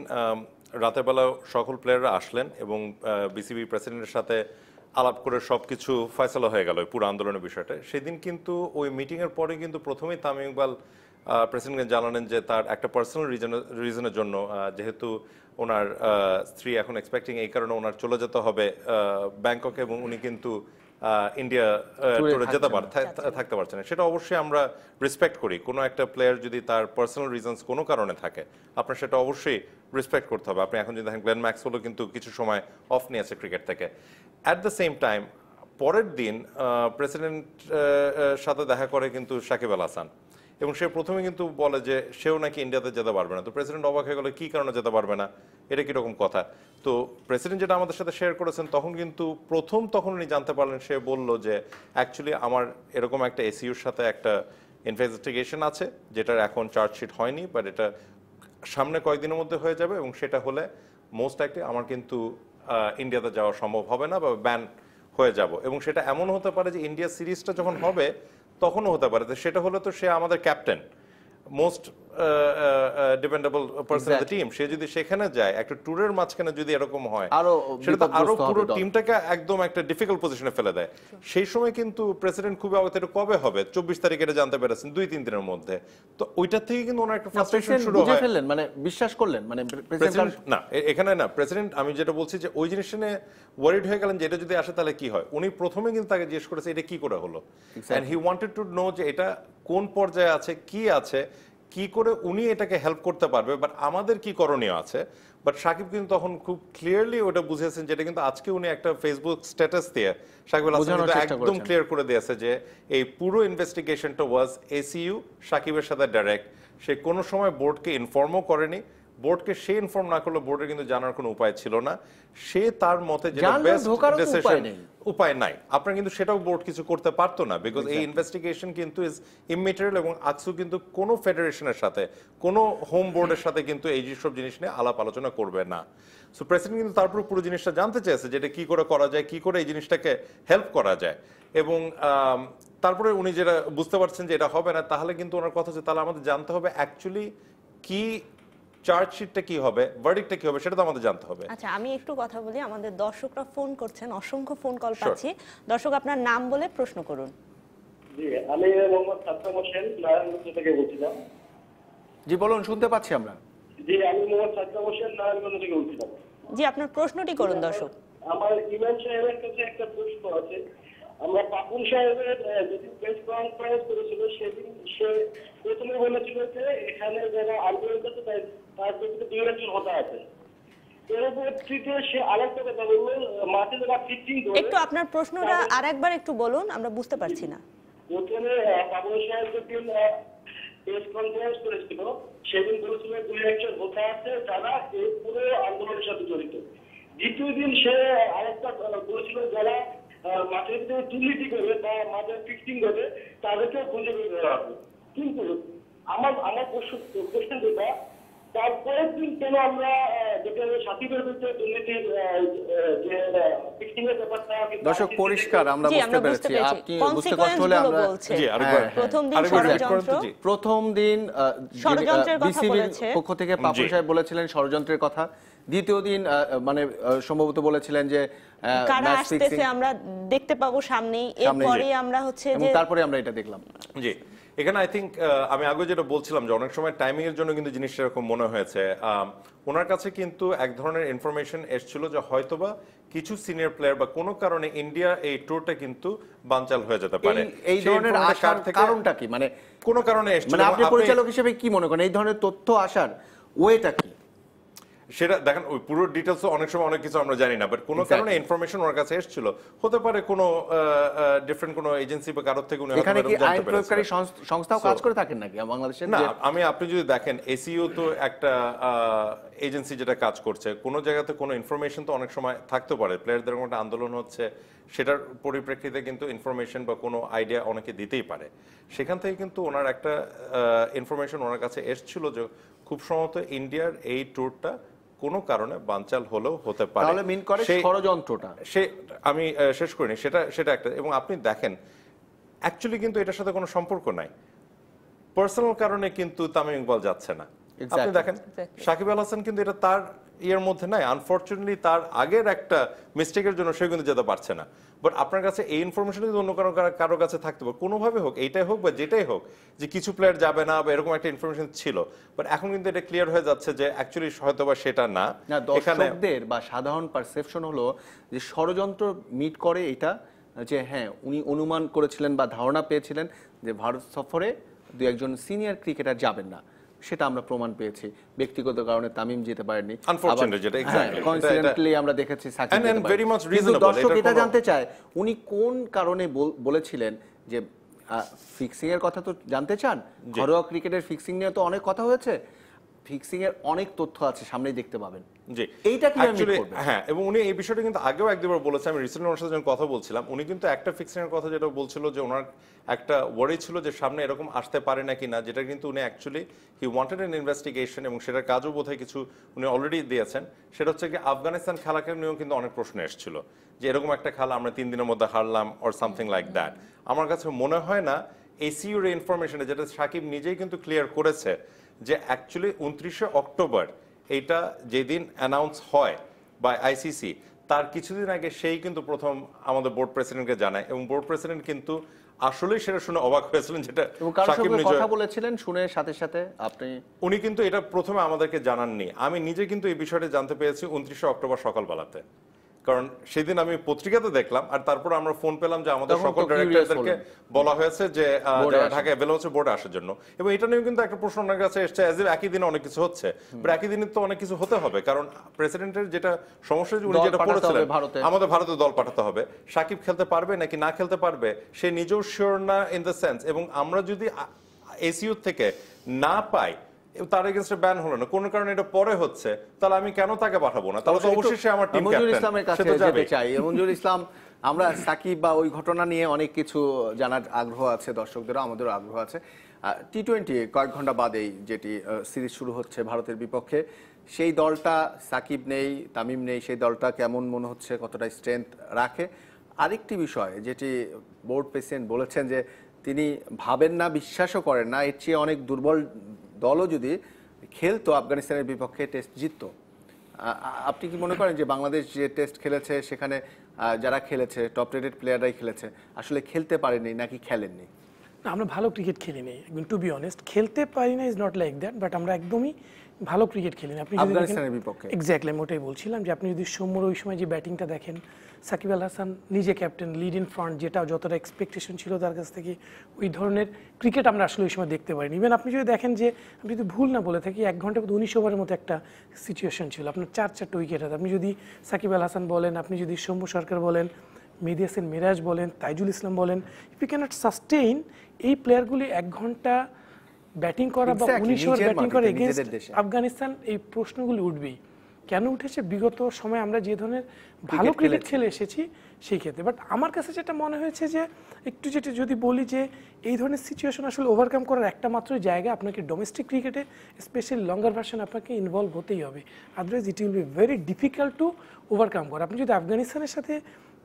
C: রাতের বেলা সকল প্লেয়াররা আসলেন এবং বিসিবি প্রেসিডেন্টের সাথে আলাপ করে সব কিছু ফয়সলা হয়ে গেল পুরো আন্দোলনের বিষয়টা সেদিন কিন্তু ওই মিটিংয়ের পরে কিন্তু প্রথমেই তামিম ইকবাল প্রেসিডেন্টকে জানালেন যে তার একটা পার্সোনাল রিজন রিজনের জন্য যেহেতু ওনার স্ত্রী এখন এক্সপেক্টিং এই কারণে ওনার চলে যেতে হবে ব্যাংককে এবং উনি কিন্তু ইন্ডিয়া টুরে যেতে পার থাকতে পারছে না সেটা অবশ্যই আমরা রেসপেক্ট করি কোনো একটা প্লেয়ার যদি তার পার্সোনাল রিজনস কোনো কারণে থাকে আপনার সেটা অবশ্যই রেসপেক্ট করতে হবে আপনি এখন যদি দেখেন গ্লেন ম্যাক্সওয়েলও কিন্তু কিছু সময় অফ নিয়ে আসে ক্রিকেট থেকে অ্যাট দ্য সেম টাইম পরের দিন প্রেসিডেন্ট সাথে দেখা করে কিন্তু সাকিব আল হাসান এবং সে প্রথমে কিন্তু বলে যে সেও নাকি ইন্ডিয়াতে যেতে পারবে না তো প্রেসিডেন্ট অবাক হয়ে গেলে কী কারণে যেতে পারবে না এটা কীরকম কথা তো প্রেসিডেন্ট যেটা আমাদের সাথে শেয়ার করেছেন তখন কিন্তু প্রথম তখন উনি জানতে পারলেন সে বলল যে অ্যাকচুয়ালি আমার এরকম একটা এসিউর e সাথে একটা ইনভেস্টিগেশন আছে যেটার এখন চার্জশিট হয়নি বাট এটা সামনে কয়েকদিনের মধ্যে হয়ে যাবে এবং সেটা হলে মোস্ট অ্যাক্টিভ আমার কিন্তু ইন্ডিয়াতে যাওয়া সম্ভব হবে না বা ব্যান হয়ে যাব এবং সেটা এমন হতে পারে যে ইন্ডিয়া সিরিজটা যখন হবে তখনও হতে পারে সেটা হলো তো সে আমাদের captain most dependable person of the team সে যদি সেখানে যায় একটা ট্যুরের মাঝখানে যদি এরকম হয় আরো সেটা তো আরো পুরো টিমটাকে একদম একটা ডিফিকাল্ট পজিশনে ফেলে দেয় সেই সময় কিন্তু প্রেসিডেন্ট খুবই অবগত এটা কবে হবে 24 তারিখ এটা জানতে পেরেছেন দুই তিন দিনের মধ্যে তো ওইটা থেকে কিন্তু ওনার একটা ফ্রাস্ট্রেশন শুরু হয় ফেললেন মানে বিশ্বাস করলেন মানে প্রেসিডেন্ট না এখানে না প্রেসিডেন্ট আমি যেটা বলছি যে ওই জিনিসটা নিয়ে ওয়ারিড হয়ে গেলেন যে এটা যদি আসে তাহলে কি হয় উনি প্রথমে কিন্তু তাকে জিজ্ঞেস করেছে এটা কি করে হলো and he wanted to know যে এটা কোন পর্যায়ে আছে কি আছে কি করে উনি এটাকে হেল্প করতে পারবে বাট আমাদের কি করণীয় আছে বাট সাকিব কিন্তু তখন খুব ক্লিয়ারলি ওটা বুঝেছেন যেটা কিন্তু আজকে উনি একটা ফেসবুক স্ট্যাটাস দিয়ে সাকিব একদম ক্লিয়ার করে দিয়েছে যে এই পুরো ইনভেস্টিগেশনটা ওয়াজ এসিইউ সাকিবের সাথে ডাইরেক্ট সে কোনো সময় বোর্ডকে ইনফর্মও করেনি বোর্ডকে সে ইনফর্ম না করলে বোর্ডের কিন্তু জানার কোনো উপায় ছিল না সে তার মতে উপায় নাই আপনার কিন্তু সেটাও বোর্ড কিছু করতে পারতো না বিকজ এই ইনভেস্টিগেশন কিন্তু ইজ ইমেটেরিয়াল এবং আকসু কিন্তু কোনো ফেডারেশনের সাথে কোনো হোম বোর্ডের সাথে কিন্তু এই যেসব জিনিস নিয়ে আলাপ আলোচনা করবে না সো প্রেসিডেন্ট কিন্তু তারপর পুরো জিনিসটা জানতে চেয়েছে যেটা কি করে করা যায় কি করে এই জিনিসটাকে হেল্প করা যায় এবং তারপরে উনি যেটা বুঝতে পারছেন যে এটা হবে না তাহলে কিন্তু ওনার কথা হচ্ছে তাহলে আমাদের জানতে হবে অ্যাকচুয়ালি কি চার্জশিটটা কি হবে ভার্ডিক্টটা কি হবে সেটা তো আমাদের জানতে হবে
A: আচ্ছা
D: আমি একটু কথা বলি আমাদের দর্শকরা ফোন করছেন অসংখ্য ফোন কল পাচ্ছি দর্শক আপনার নাম বলে প্রশ্ন করুন
C: জি আমি মোহাম্মদ সাদ্দাম হোসেন নারায়ণগঞ্জ থেকে বলছিলাম
A: জি বলুন শুনতে পাচ্ছি আমরা
C: জি আমি মোহাম্মদ সাদ্দাম হোসেন নারায়ণগঞ্জ থেকে বলছিলাম
D: জি আপনার প্রশ্নটি করুন দর্শক
C: আমার ইমাম সাহেবের কাছে একটা প্রশ্ন আছে আমরা পাপুল সাহেবের যেদিন প্রেস কনফারেন্স করেছিল সেদিন সে প্রথমে বলেছিল যে এখানে যারা আন্দোলন করছে তার প্রতি দুই একজন হতা আছে একটু
D: আপনার প্রশ্নটা একটু বলুন আমরা বুঝতে পারছি না
A: আন্দোলনের সাথে জড়িত দ্বিতীয় দিন সে আরেকটা বলেছিল যারা মাঠের যে দুর্নীতি করবে বা মাঠের ফিক্সিং করবে খুঁজে বের হবে কিন্তু আমার
D: আমার যেটা তারপরের দিন কেন আমরা যেটা বিরুদ্ধে দুর্নীতির যে ফিক্সিং এর ব্যাপারটা দর্শক পরিষ্কার আমরা বুঝতে পেরেছি আপনি বুঝতে কষ্ট হলে আমরা
A: জি আরেকবার হ্যাঁ, হ্যাঁ, হ্যাঁ। প্রথম দিন প্রথম দিন পক্ষ থেকে পাপু সাহেব বলেছিলেন ষড়যন্ত্রের কথা দ্বিতীয় দিন মানে সম্ভবত বলেছিলেন যে কারা আসতেছে আমরা
D: দেখতে পাবো সামনেই এরপরে আমরা হচ্ছে যে তারপরে
C: আমরা এটা দেখলাম জি এখানে আই থিঙ্ক আমি আগে যেটা বলছিলাম যে অনেক সময় টাইমিং এর জন্য কিন্তু জিনিসটা এরকম মনে হয়েছে ওনার কাছে কিন্তু এক ধরনের ইনফরমেশন এসেছিল যে হয়তোবা কিছু সিনিয়র প্লেয়ার বা কোনো কারণে ইন্ডিয়া এই ট্যুরটা কিন্তু বানচাল হয়ে যেতে পারে এই ধরনের আসার কারণটা কি মানে কোনো কারণে এসেছিল মানে আপনি পরিচালক
A: হিসেবে কি মনে করেন এই ধরনের তথ্য আসার
C: ওয়েটা কি সেটা দেখেন ওই পুরো ডিটেলস অনেক সময় অনেক কিছু আমরা জানি না বাট কোনো কারণে ইনফরমেশন ওর কাছে এসেছিল হতে পারে কোনো ডিফারেন্ট কোনো এজেন্সি বা কারোর থেকে উনি এখানে কি আইন প্রয়োগকারী
A: সংস্থাও কাজ করে থাকেন নাকি বাংলাদেশে না
C: আমি আপনি যদি দেখেন এসইও e তো একটা এজেন্সি যেটা কাজ করছে কোনো জায়গাতে কোনো ইনফরমেশন তো অনেক সময় থাকতে পারে প্লেয়ারদের কোনো আন্দোলন হচ্ছে সেটার পরিপ্রেক্ষিতে কিন্তু ইনফরমেশন বা কোনো আইডিয়া অনেকে দিতেই পারে সেখান থেকে কিন্তু ওনার একটা ইনফরমেশন ওনার কাছে এসছিল যে খুব সম্ভবত ইন্ডিয়ার এই ট্যুরটা কোনো কারণে বানচাল হলেও হতে পারে তাহলে মিন করে ষড়যন্ত্রটা সে আমি শেষ করিনি সেটা সেটা একটা এবং আপনি দেখেন অ্যাকচুয়ালি কিন্তু এটার সাথে কোনো সম্পর্ক নাই পার্সোনাল কারণে কিন্তু তামিম ইকবাল যাচ্ছে না আপনি দেখেন সাকিব আল হাসান কিন্তু এটা তার ইয়ের মধ্যে নাই আনফর্চুনেটলি তার আগের একটা মিস্টেকের জন্য সে কিন্তু যেতে পারছে না বাট আপনার কাছে এই ইনফরমেশন যদি অন্য কারো কারো কাছে থাকতে পারে কোনোভাবে হোক এইটাই হোক বা যেটাই হোক যে কিছু প্লেয়ার যাবে না বা এরকম একটা ইনফরমেশন ছিল বাট এখন কিন্তু এটা ক্লিয়ার হয়ে যাচ্ছে যে অ্যাকচুয়ালি হয়তো বা সেটা না দর্শকদের
A: বা সাধারণ পারসেপশন হলো যে ষড়যন্ত্র মিট করে এটা যে হ্যাঁ উনি অনুমান করেছিলেন বা ধারণা পেয়েছিলেন যে ভারত সফরে দু একজন সিনিয়র ক্রিকেটার যাবেন না সেটা আমরা প্রমাণ পেয়েছি ব্যক্তিগত কারণে তামিম যেতে পারেনি হ্যাঁ, আমরা দেখেছি দর্শক এটা জানতে চায় উনি কোন কারণে বলেছিলেন যে ফিক্সিং এর কথা তো জানতে চান ঘরোয়া ক্রিকেটের ফিক্সিং
C: নিয়ে তো অনেক কথা হয়েছে ফিক্সিং এর অনেক তথ্য আছে সামনেই দেখতে পাবেন জি এইটা কি হ্যাঁ এবং উনি এই বিষয়টা কিন্তু আগেও বলেছে আমি রিসেন্টলি ওনার সাথে কথা বলছিলাম উনি কিন্তু একটা ফিক্সিং এর কথা যেটা বলছিল যে ওনার একটা ওয়ারি ছিল যে সামনে এরকম আসতে পারে নাকি না যেটা কিন্তু উনি actually he wanted an investigation এবং সেটার কাজও বোধহয় কিছু উনি অলরেডি দিয়েছেন সেটা হচ্ছে কি আফগানিস্তান খেলাকে নিয়েও কিন্তু অনেক প্রশ্ন এসেছিল যে এরকম একটা খেলা আমরা তিন দিনের মধ্যে হারলাম অর সামথিং লাইক দ্যাট আমার কাছে মনে হয় না এসিউর ইনফরমেশনে যেটা সাকিব নিজেই কিন্তু ক্লিয়ার করেছে যে অ্যাকচুয়ালি উনত্রিশে অক্টোবর এইটা যেদিন অ্যানাউন্স হয় বা আইসিসি তার কিছুদিন আগে সেই কিন্তু প্রথম আমাদের বোর্ড প্রেসিডেন্টকে জানায় এবং বোর্ড প্রেসিডেন্ট কিন্তু আসলেই সেটা শুনে অবাক হয়েছিলেন যেটা সাকিব কথা
A: বলেছিলেন শুনে সাথে সাথে
C: আপনি উনি কিন্তু এটা প্রথমে আমাদেরকে জানাননি আমি নিজে কিন্তু এই বিষয়টা জানতে পেরেছি উনত্রিশে অক্টোবর সকালবেলাতে কারণ সেদিন আমি পত্রিকাতে দেখলাম আর তারপর আমরা ফোন পেলাম যে আমাদের সকল ডাইরেক্টরদেরকে বলা হয়েছে যে ঢাকা অ্যাভেল হচ্ছে বোর্ডে আসার জন্য এবং এটা নিয়ে কিন্তু একটা প্রশ্ন ওনার কাছে এসছে অ্যাজ একই দিনে অনেক কিছু হচ্ছে বাট একই দিনে তো অনেক কিছু হতে হবে কারণ প্রেসিডেন্টের যেটা সমস্যা উনি যেটা পড়েছিলেন আমাদের ভারতে দল পাঠাতে হবে সাকিব খেলতে পারবে নাকি না খেলতে পারবে সে নিজেও শিওর না ইন দ্য সেন্স এবং আমরা যদি এসিউ থেকে না পাই তার এগেনস্টে ব্যান হলো না কোন কারণে এটা পরে হচ্ছে তাহলে আমি কেন তাকে পাঠাবো না তাহলে তো আমার টিম ক্যাপ্টেন ইসলামের কাছে যেতে চাই মঞ্জুর ইসলাম আমরা সাকিব বা ওই ঘটনা নিয়ে
A: অনেক কিছু জানার আগ্রহ আছে দর্শকদেরও আমাদেরও আগ্রহ আছে টি টোয়েন্টি কয়েক ঘন্টা বাদেই যেটি সিরিজ শুরু হচ্ছে ভারতের বিপক্ষে সেই দলটা সাকিব নেই তামিম নেই সেই দলটা কেমন মনে হচ্ছে কতটা স্ট্রেংথ রাখে আরেকটি বিষয় যেটি বোর্ড প্রেসিডেন্ট বলেছেন যে তিনি ভাবেন না বিশ্বাসও করেন না এর চেয়ে অনেক দুর্বল দলও যদি খেলতো আফগানিস্তানের বিপক্ষে টেস্ট জিতত আপনি কি মনে করেন যে বাংলাদেশ যে টেস্ট খেলেছে সেখানে যারা খেলেছে টপ রেটেড প্লেয়াররাই খেলেছে আসলে খেলতে পারেনি নাকি খেলেননি
B: আমরা ভালো ক্রিকেট খেলিনি টু বি অনেস্ট খেলতে পারি না is not like that but আমরা একদমই ভালো ক্রিকেট খেলেন আপনি আফগানিস্তানের বিপক্ষে এক্স্যাক্টলি আমি ওটাই বলছিলাম যে আপনি যদি সৌম্যর ওই সময় যে ব্যাটিংটা দেখেন সাকিব আল হাসান নিজে ক্যাপ্টেন লিড ইন ফ্রন্ট যেটা যতটা এক্সপেকটেশন ছিল তার কাছ থেকে ওই ধরনের ক্রিকেট আমরা আসলে ওই সময় দেখতে পারিনি ইভেন আপনি যদি দেখেন যে আমি যদি ভুল না বলে থাকি এক ঘন্টা মধ্যে উনিশ ওভারের মতো একটা সিচুয়েশন ছিল আপনার চার চারটে উইকেট আছে আপনি যদি সাকিব আল হাসান বলেন আপনি যদি সৌম্য সরকার বলেন মেদিয়াসেন মিরাজ বলেন তাইজুল ইসলাম বলেন ইফ ইউ ক্যানট সাস্টেইন এই প্লেয়ারগুলি এক ঘন্টা ব্যাটিং করা বা উনিশ ওভার ব্যাটিং করা আফগানিস্তান এই প্রশ্নগুলি উঠবেই কেন উঠেছে বিগত সময় আমরা যে ধরনের ভালো ক্রিকেট খেলে এসেছি সেই ক্ষেত্রে বাট আমার কাছে যেটা মনে হয়েছে যে একটু যেটা যদি বলি যে এই ধরনের সিচুয়েশন আসলে ওভারকাম করার একটা মাত্র জায়গা আপনাকে ডোমেস্টিক ক্রিকেটে স্পেশালি লঙ্গার ভার্সন আপনাকে ইনভলভ হতেই হবে otherwise it will be very difficult to overcome করা আপনি যদি আফগানিস্তানের সাথে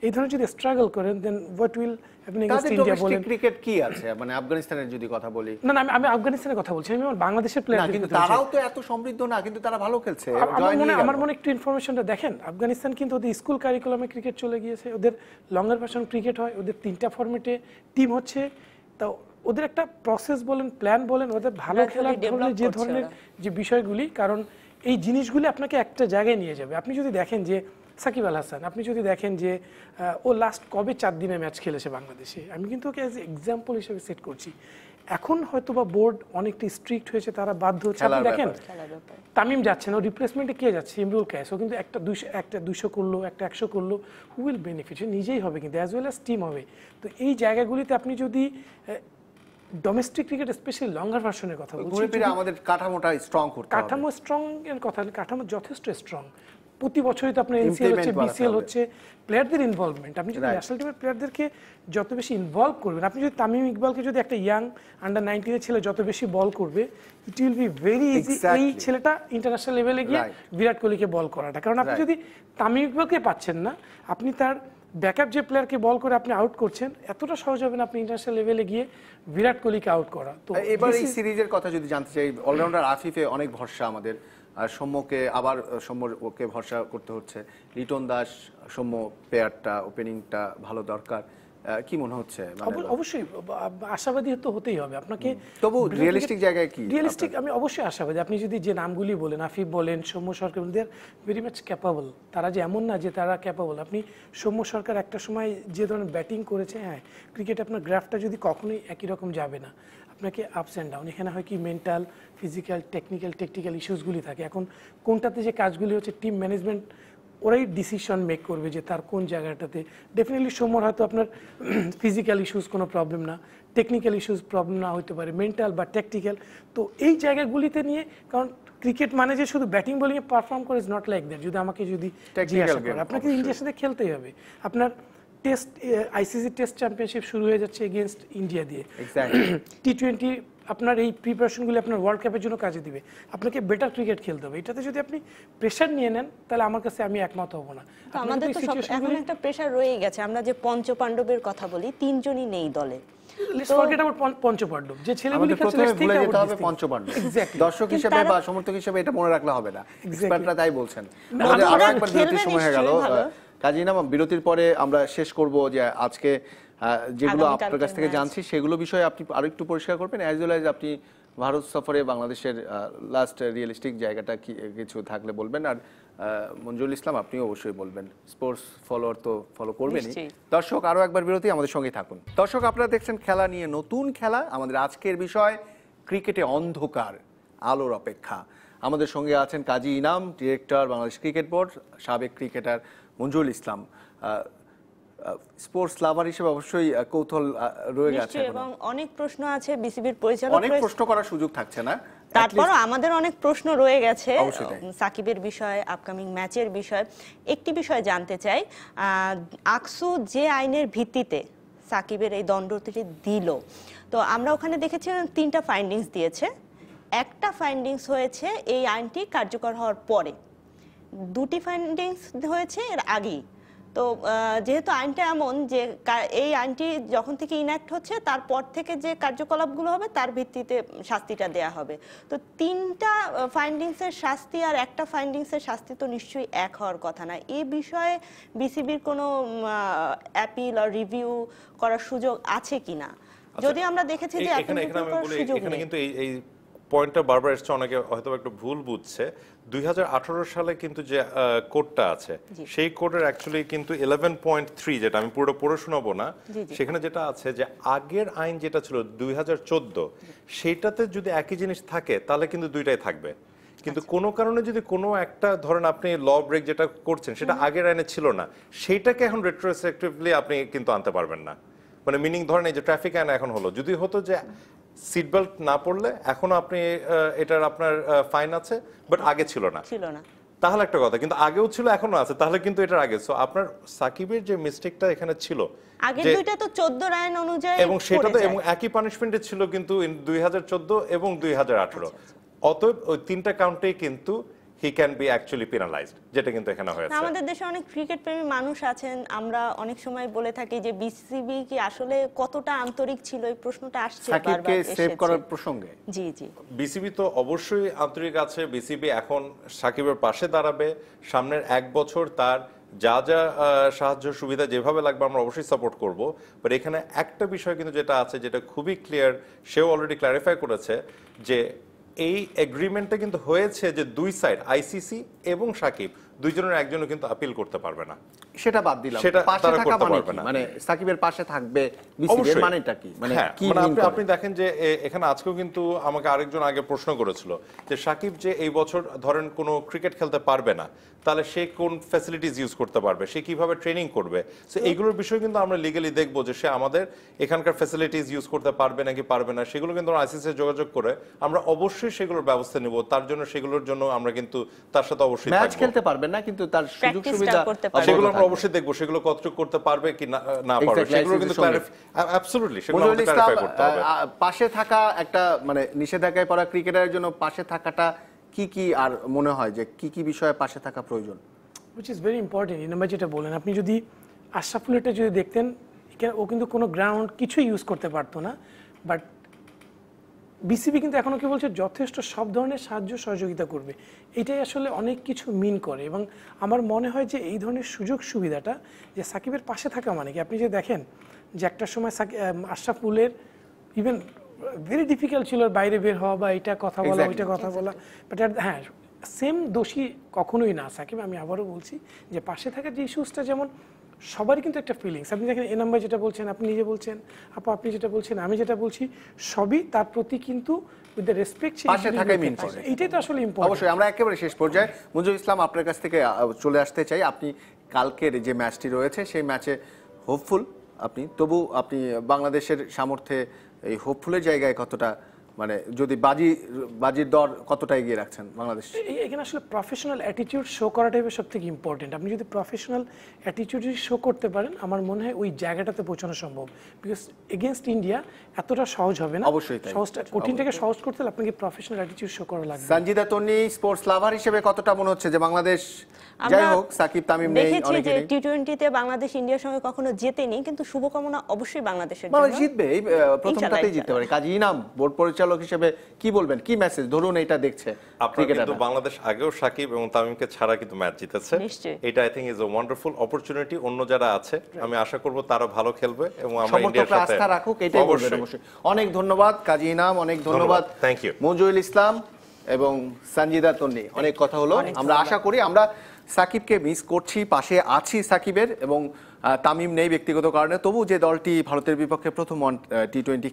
B: এই ধরনের যদি স্ট্রাগল করেন then what will happen in India বলেন
A: ক্রিকেট কি আছে মানে আফগানিস্তানের যদি কথা বলি না
B: না আমি আফগানিস্তানের কথা বলছি আমি বাংলাদেশের প্লেয়ার কিন্তু তারাও তো এত সমৃদ্ধ না কিন্তু তারা ভালো
A: খেলছে আমার মনে আমার
B: মনে একটু ইনফরমেশনটা দেখেন আফগানিস্তান কিন্তু ওদের স্কুল কারিকুলামে ক্রিকেট চলে গিয়েছে ওদের লঙ্গার ভার্সন ক্রিকেট হয় ওদের তিনটা ফরম্যাটে টিম হচ্ছে তা ওদের একটা প্রসেস বলেন প্ল্যান বলেন ওদের ভালো খেলার ধরনের যে ধরনের যে বিষয়গুলি কারণ এই জিনিসগুলি আপনাকে একটা জায়গায় নিয়ে যাবে আপনি যদি দেখেন যে সাকিব আল হাসান আপনি যদি দেখেন যে ও লাস্ট কবে চার দিনে ম্যাচ খেলেছে বাংলাদেশে আমি কিন্তু ওকে অ্যাজ এক্সাম্পল হিসেবে সেট করছি এখন হয়তো বা বোর্ড অনেকটি স্ট্রিক্ট হয়েছে তারা বাধ্য হচ্ছে আপনি দেখেন তামিম যাচ্ছেন ও রিপ্লেসমেন্টে কে যাচ্ছে ইমরুল ক্যাশ ও কিন্তু একটা দুশো একটা দুশো করলো একটা একশো করলো হু উইল বেনিফিট নিজেই হবে কিন্তু অ্যাজ ওয়েল অ্যাজ টিম হবে তো এই জায়গাগুলিতে আপনি যদি ডোমেস্টিক ক্রিকেট স্পেশালি লঙ্গার ভার্সনের কথা বলছি আমাদের
A: কাঠামোটা স্ট্রং করতে কাঠামো
B: স্ট্রং এর কথা কাঠামো যথেষ্ট স্ট্রং প্রতি বছরই তো আপনার এনসিএল হচ্ছে বিসিএল হচ্ছে প্লেয়ারদের ইনভলভমেন্ট আপনি যদি ন্যাশনাল টিমের প্লেয়ারদেরকে যত বেশি ইনভলভ করবেন আপনি যদি তামিম ইকবালকে যদি একটা ইয়াং আন্ডার নাইনটিনের ছেলে যত বেশি বল করবে it will be very easy এই ছেলেটা ইন্টারন্যাশনাল লেভেলে গিয়ে বিরাট কোহলিকে বল করাটা কারণ আপনি যদি তামিম ইকবালকে পাচ্ছেন না আপনি তার ব্যাকআপ যে প্লেয়ারকে বল করে আপনি আউট করছেন এতটা সহজ হবে না আপনি ইন্টারন্যাশনাল লেভেলে গিয়ে বিরাট কোহলিকে আউট করা তো এবার এই
A: সিরিজের কথা যদি জানতে চাই অলরাউন্ডার আফিফে অনেক ভরসা আমাদের আর সৌম্যকে আবার ওকে ভরসা করতে হচ্ছে লিটন দাস সৌম্য পেয়ারটা ওপেনিংটা ভালো দরকার কি মনে হচ্ছে মানে
B: অবশ্যই আশাবাদী তো হতেই হবে আপনাকে তবু রিয়েলিস্টিক জায়গায় কি রিয়েলিস্টিক আমি অবশ্যই আশাবাদী আপনি যদি যে নামগুলি বলেন আফিফ বলেন Soumya Sarkar they're very much capable তারা যে এমন না যে তারা ক্যাপাবল আপনি সৌম্য সরকার একটা সময় যে ধরনের ব্যাটিং করেছে হ্যাঁ ক্রিকেট আপনার গ্রাফটা যদি কখনোই একই রকম যাবে না আপনাকে আপস অ্যান্ড ডাউন এখানে হয় কি মেন্টাল ফিজিক্যাল টেকনিক্যাল টেকনিক্যাল ইস্যুসগুলি থাকে এখন কোনটাতে যে কাজগুলি হচ্ছে টিম ম্যানেজমেন্ট ওরাই ডিসিশন মেক করবে যে তার কোন জায়গাটাতে ডেফিনেটলি সময় হয়তো আপনার ফিজিক্যাল ইস্যুস কোনো প্রবলেম না টেকনিক্যাল ইস্যুস প্রবলেম না হতে পারে মেন্টাল বা টেকটিক্যাল তো এই জায়গাগুলিতে নিয়ে কারণ ক্রিকেট মানে যে শুধু ব্যাটিং বোলিংয়ে পারফর্ম করে ইজ নট লাইক দ্যাট যদি আমাকে যদি আপনাকে ইন্ডিয়ার সাথে খেলতেই হবে আপনার টেস্ট আইসিসি টেস্ট চ্যাম্পিয়নশিপ শুরু হয়ে যাচ্ছে এগেনস্ট ইন্ডিয়া দিয়ে টি টোয়েন্টি আপনার এই প্রিপারেশনগুলি আপনার ওয়ার্ল্ড কাপের জন্য কাজে দিবে আপনাকে বেটার ক্রিকেট খেলতে হবে এটাতে যদি আপনি প্রেশার নিয়ে নেন তাহলে আমার কাছে আমি একমত হব না আমাদের তো এখন একটা প্রেশার গেছে আমরা যে পঞ্চপাণ্ডবের কথা বলি তিনজনই
D: নেই দলে
A: দর্শক হিসেবে বা সমর্থক হিসেবে এটা মনে রাখলে হবে না তাই বলছেন সময় হয়ে গেল কাজী নামা বিরতির পরে আমরা শেষ করব যে আজকে যেগুলো আপনার কাছ থেকে জানছি সেগুলো বিষয়ে আপনি আরো একটু পরিষ্কার করবেন অ্যাজ ওয়েল আপনি ভারত সফরে বাংলাদেশের লাস্ট রিয়েলিস্টিক জায়গাটা কি কিছু থাকলে বলবেন আর মঞ্জুরুল ইসলাম আপনি অবশ্যই বলবেন স্পোর্টস ফলোয়ার তো ফলো করবেনই দর্শক আরও একবার বিরতি আমাদের সঙ্গে থাকুন দর্শক আপনারা দেখছেন খেলা নিয়ে নতুন খেলা আমাদের আজকের বিষয় ক্রিকেটে অন্ধকার আলোর অপেক্ষা আমাদের সঙ্গে আছেন Kazi Inam director Bangladesh cricket board সাবেক cricketer Manjurul Islam sports lover হিসেবে অবশ্যই কৌতূহল রয়ে গেছে এবং
D: অনেক প্রশ্ন আছে বিসিবির পরিচালক অনেক প্রশ্ন
A: করার সুযোগ থাকছে না
D: তারপরও আমাদের অনেক প্রশ্ন রয়ে গেছে সাকিবের বিষয়ে আপকামিং ম্যাচের বিষয়ে একটি বিষয় জানতে চাই আকসু যে আইনের ভিত্তিতে সাকিবের এই দণ্ডটি দিল তো আমরা ওখানে দেখেছি তিনটা ফাইন্ডিংস দিয়েছে একটা ফাইন্ডিংস হয়েছে এই আইনটি কার্যকর হওয়ার পরে দুটি ফাইন্ডিংস হয়েছে এর আগেই তো যেহেতু আইনটা এমন যে এই আইনটি যখন থেকে ইনঅ্যাক্ট হচ্ছে তারপর থেকে যে কার্যকলাপগুলো হবে তার ভিত্তিতে শাস্তিটা দেয়া হবে তো তিনটা ফাইন্ডিংসের শাস্তি আর একটা ফাইন্ডিংসের শাস্তি তো নিশ্চয়ই এক হওয়ার কথা না এ বিষয়ে বিসিবির কোনো অ্যাপিল আর রিভিউ করার সুযোগ আছে কি না আচ্ছা, যদি আমরা দেখেছি যে অ্যাপিল করার সুযোগ কিন্তু
C: এই পয়েন্টটা বারবার এসছে অনেকে হয়তো একটু ভুল বুঝছে দুই সালে কিন্তু যে কোডটা আছে সেই কোডের অ্যাকচুয়ালি কিন্তু ইলেভেন পয়েন্ট থ্রি যেটা আমি পুরো পড়ে শোনাবো না সেখানে যেটা আছে যে আগের আইন যেটা ছিল দুই সেটাতে যদি একই জিনিস থাকে তাহলে কিন্তু দুইটাই থাকবে কিন্তু আচ্ছা। কোনো কারণে যদি কোনো একটা ধরেন আপনি ল ব্রেক যেটা করছেন সেটা আগের আইনে ছিল না সেইটাকে এখন রেট্রোসেকটিভলি আপনি কিন্তু আনতে পারবেন না মানে মিনিং ধরেন এই যে ট্রাফিক আইন এখন হলো যদি হতো যে সিট বেল্ট না পড়লে এখনো আপনি এটার আপনার ফাইন আছে বাট আগে ছিল না ছিল না তাহলে একটা কথা কিন্তু আগেও ছিল এখনো আছে তাহলে কিন্তু এটার আগে সো আপনার সাকিবের যে মিস্টেকটা এখানে ছিল
D: আগে দুইটা তো 14 রায়ন অনুযায়ী এবং সেটা তো এবং
C: একই পানিশমেন্টে ছিল কিন্তু 2014 এবং 2018 আচ্ছা, আচ্ছা। অতএব ওই তিনটা কাউন্টেই কিন্তু he can be actually penalized যেটা কিন্তু এখানে হয়েছে আমাদের
D: দেশে অনেক ক্রিকেট প্রেমী মানুষ আছেন আমরা অনেক সময় বলে থাকি যে বিসিবি কি আসলে কতটা আন্তরিক ছিল এই প্রশ্নটা আসছে বারবার সাকিবকে সেভ করার প্রসঙ্গে জি
C: জি বিসিবি তো অবশ্যই আন্তরিক আছে বিসিবি এখন সাকিবের পাশে দাঁড়াবে সামনের এক বছর তার যা যা সাহায্য সুবিধা যেভাবে লাগবে আমরা অবশ্যই সাপোর্ট করব বাট এখানে একটা বিষয় কিন্তু যেটা আছে যেটা খুবই ক্লিয়ার সেও অলরেডি ক্ল্যারিফাই করেছে যে এই এগ্রিমেন্টে কিন্তু হয়েছে যে দুই সাইড আইসিসি এবং সাকিব দুইজনের একজনও কিন্তু আপিল করতে পারবে না সেটা বাদ দিলাম সেটা তারা করতে মানে পারবে না মানে সাকিবের পাশে থাকবে বিসিবির মানেটা কি মানে হ্যাঁ, কি মানে আপনি আপনি দেখেন যে এখানে আজকেও কিন্তু আমাকে আরেকজন আগে প্রশ্ন করেছিল যে সাকিব যে এই বছর ধরেন কোনো ক্রিকেট খেলতে পারবে না তাহলে সে কোন ফ্যাসিলিটিস ইউজ করতে পারবে সে কিভাবে ট্রেনিং করবে সো এইগুলোর বিষয় কিন্তু আমরা লিগালি দেখব যে সে আমাদের এখানকার ফ্যাসিলিটিস ইউজ করতে পারবে নাকি পারবে না সেগুলো কিন্তু আইসিসি যোগাযোগ করে আমরা অবশ্যই সেগুলোর ব্যবস্থা নিব তার জন্য সেগুলোর জন্য আমরা কিন্তু তার সাথে অবশ্যই ম্যাচ খেলতে পারবে পারবে না কিন্তু তার সুযোগ সুবিধা সেগুলো আমরা অবশ্যই দেখব সেগুলো কতটুকু করতে পারবে কি না পারবে সেগুলো কিন্তু অ্যাবসলিউটলি সেগুলো ক্লারিফাই করতে হবে
A: পাশে থাকা একটা মানে নিষেধাজ্ঞায় পড়া ক্রিকেটারের জন্য পাশে থাকাটা কি কি আর মনে হয় যে কি কি বিষয়ে পাশে থাকা প্রয়োজন
B: উইচ ইজ ভেরি ইম্পর্টেন্ট ইনামা যেটা বলেন আপনি যদি আশরাফুল যদি দেখতেন ও কিন্তু কোনো গ্রাউন্ড কিছুই ইউজ করতে পারতো না বাট বিসিবি কিন্তু এখনও কি বলছে যথেষ্ট সব ধরনের সাহায্য সহযোগিতা করবে এটাই আসলে অনেক কিছু মিন করে এবং আমার মনে হয় যে এই ধরনের সুযোগ সুবিধাটা যে সাকিবের পাশে থাকা মানে কি আপনি যে দেখেন যে একটা সময় আশরাফুলের ইভেন ভেরি ডিফিকাল্ট ছিল বাইরে বের হওয়া বা এটা কথা বলা ওইটা কথা বলা বাট হ্যাঁ সেম দোষী কখনোই না সাকিব আমি আবারও বলছি যে পাশে থাকার যে ইস্যুসটা যেমন সবারই কিন্তু একটা ফিলিংস আপনি দেখেন এ নাম্বার যেটা বলছেন আপনি নিজে বলছেন আপু আপনি যেটা বলছেন আমি যেটা বলছি সবই তার প্রতি কিন্তু উইথ দ্য রেসপেক্ট পাশে থাকাই মেন এইটাই তো আসলে ইম্পর্টেন্ট অবশ্যই
A: আমরা একেবারে শেষ পর্যায়ে মুজিব ইসলাম আপনার কাছ থেকে চলে আসতে চাই আপনি কালকের যে ম্যাচটি রয়েছে সেই ম্যাচে হোপফুল আপনি তবু আপনি বাংলাদেশের সামর্থ্যে এই হোপফুলের জায়গায় কতটা মানে যদি বাজি বাজির দর কতটা এগিয়ে রাখছেন বাংলাদেশ
B: এখানে আসলে প্রফেশনাল অ্যাটিটিউড শো করাটাই সব থেকে ইম্পর্টেন্ট আপনি যদি প্রফেশনাল অ্যাটিটিউড যদি শো করতে পারেন আমার মনে হয় ওই জায়গাটাতে পৌঁছানো সম্ভব বিকজ এগেনস্ট ইন্ডিয়া এতটা সহজ হবে না অবশ্যই সহজটা কঠিনটাকে সহজ করতে হলে আপনাকে প্রফেশনাল অ্যাটিটিউড শো করা লাগবে
A: সঞ্জিদা তন্নি স্পোর্টস লাভার হিসেবে কতটা মনে হচ্ছে যে বাংলাদেশ যাই হোক সাকিব তামিম নেই দেখেছি যে টি
D: টোয়েন্টিতে বাংলাদেশ ইন্ডিয়ার সঙ্গে কখনো জেতেনি কিন্তু শুভকামনা অবশ্যই বাংলাদেশের জন্য জিতবে এই প্রথমটাতেই জিততে
A: পারে কাজী ইনাম বোর্ড পরিচালক পরিচালক হিসেবে কি বলবেন কি মেসেজ ধরুন এটা দেখছে
C: কিন্তু বাংলাদেশ আগেও সাকিব এবং তামিমকে ছাড়া কিন্তু ম্যাচ জিতেছে এটা I think is a wonderful opportunity অন্য যারা আছে আমি আশা করব তারা ভালো খেলবে এবং আমরা ইন্ডিয়ার সাথে আস্থা রাখুক এটাই বলবেন অবশ্যই
A: অনেক ধন্যবাদ কাজী ইনাম অনেক ধন্যবাদ থ্যাংক ইউ মঞ্জুরুল ইসলাম এবং সঞ্জিদা তন্নি অনেক কথা হলো আমরা আশা করি আমরা সাকিবকে মিস করছি পাশে আছি সাকিবের এবং তামিম নেই ব্যক্তিগত কারণে তবু যে দলটি ভারতের বিপক্ষে প্রথম টি টোয়েন্টি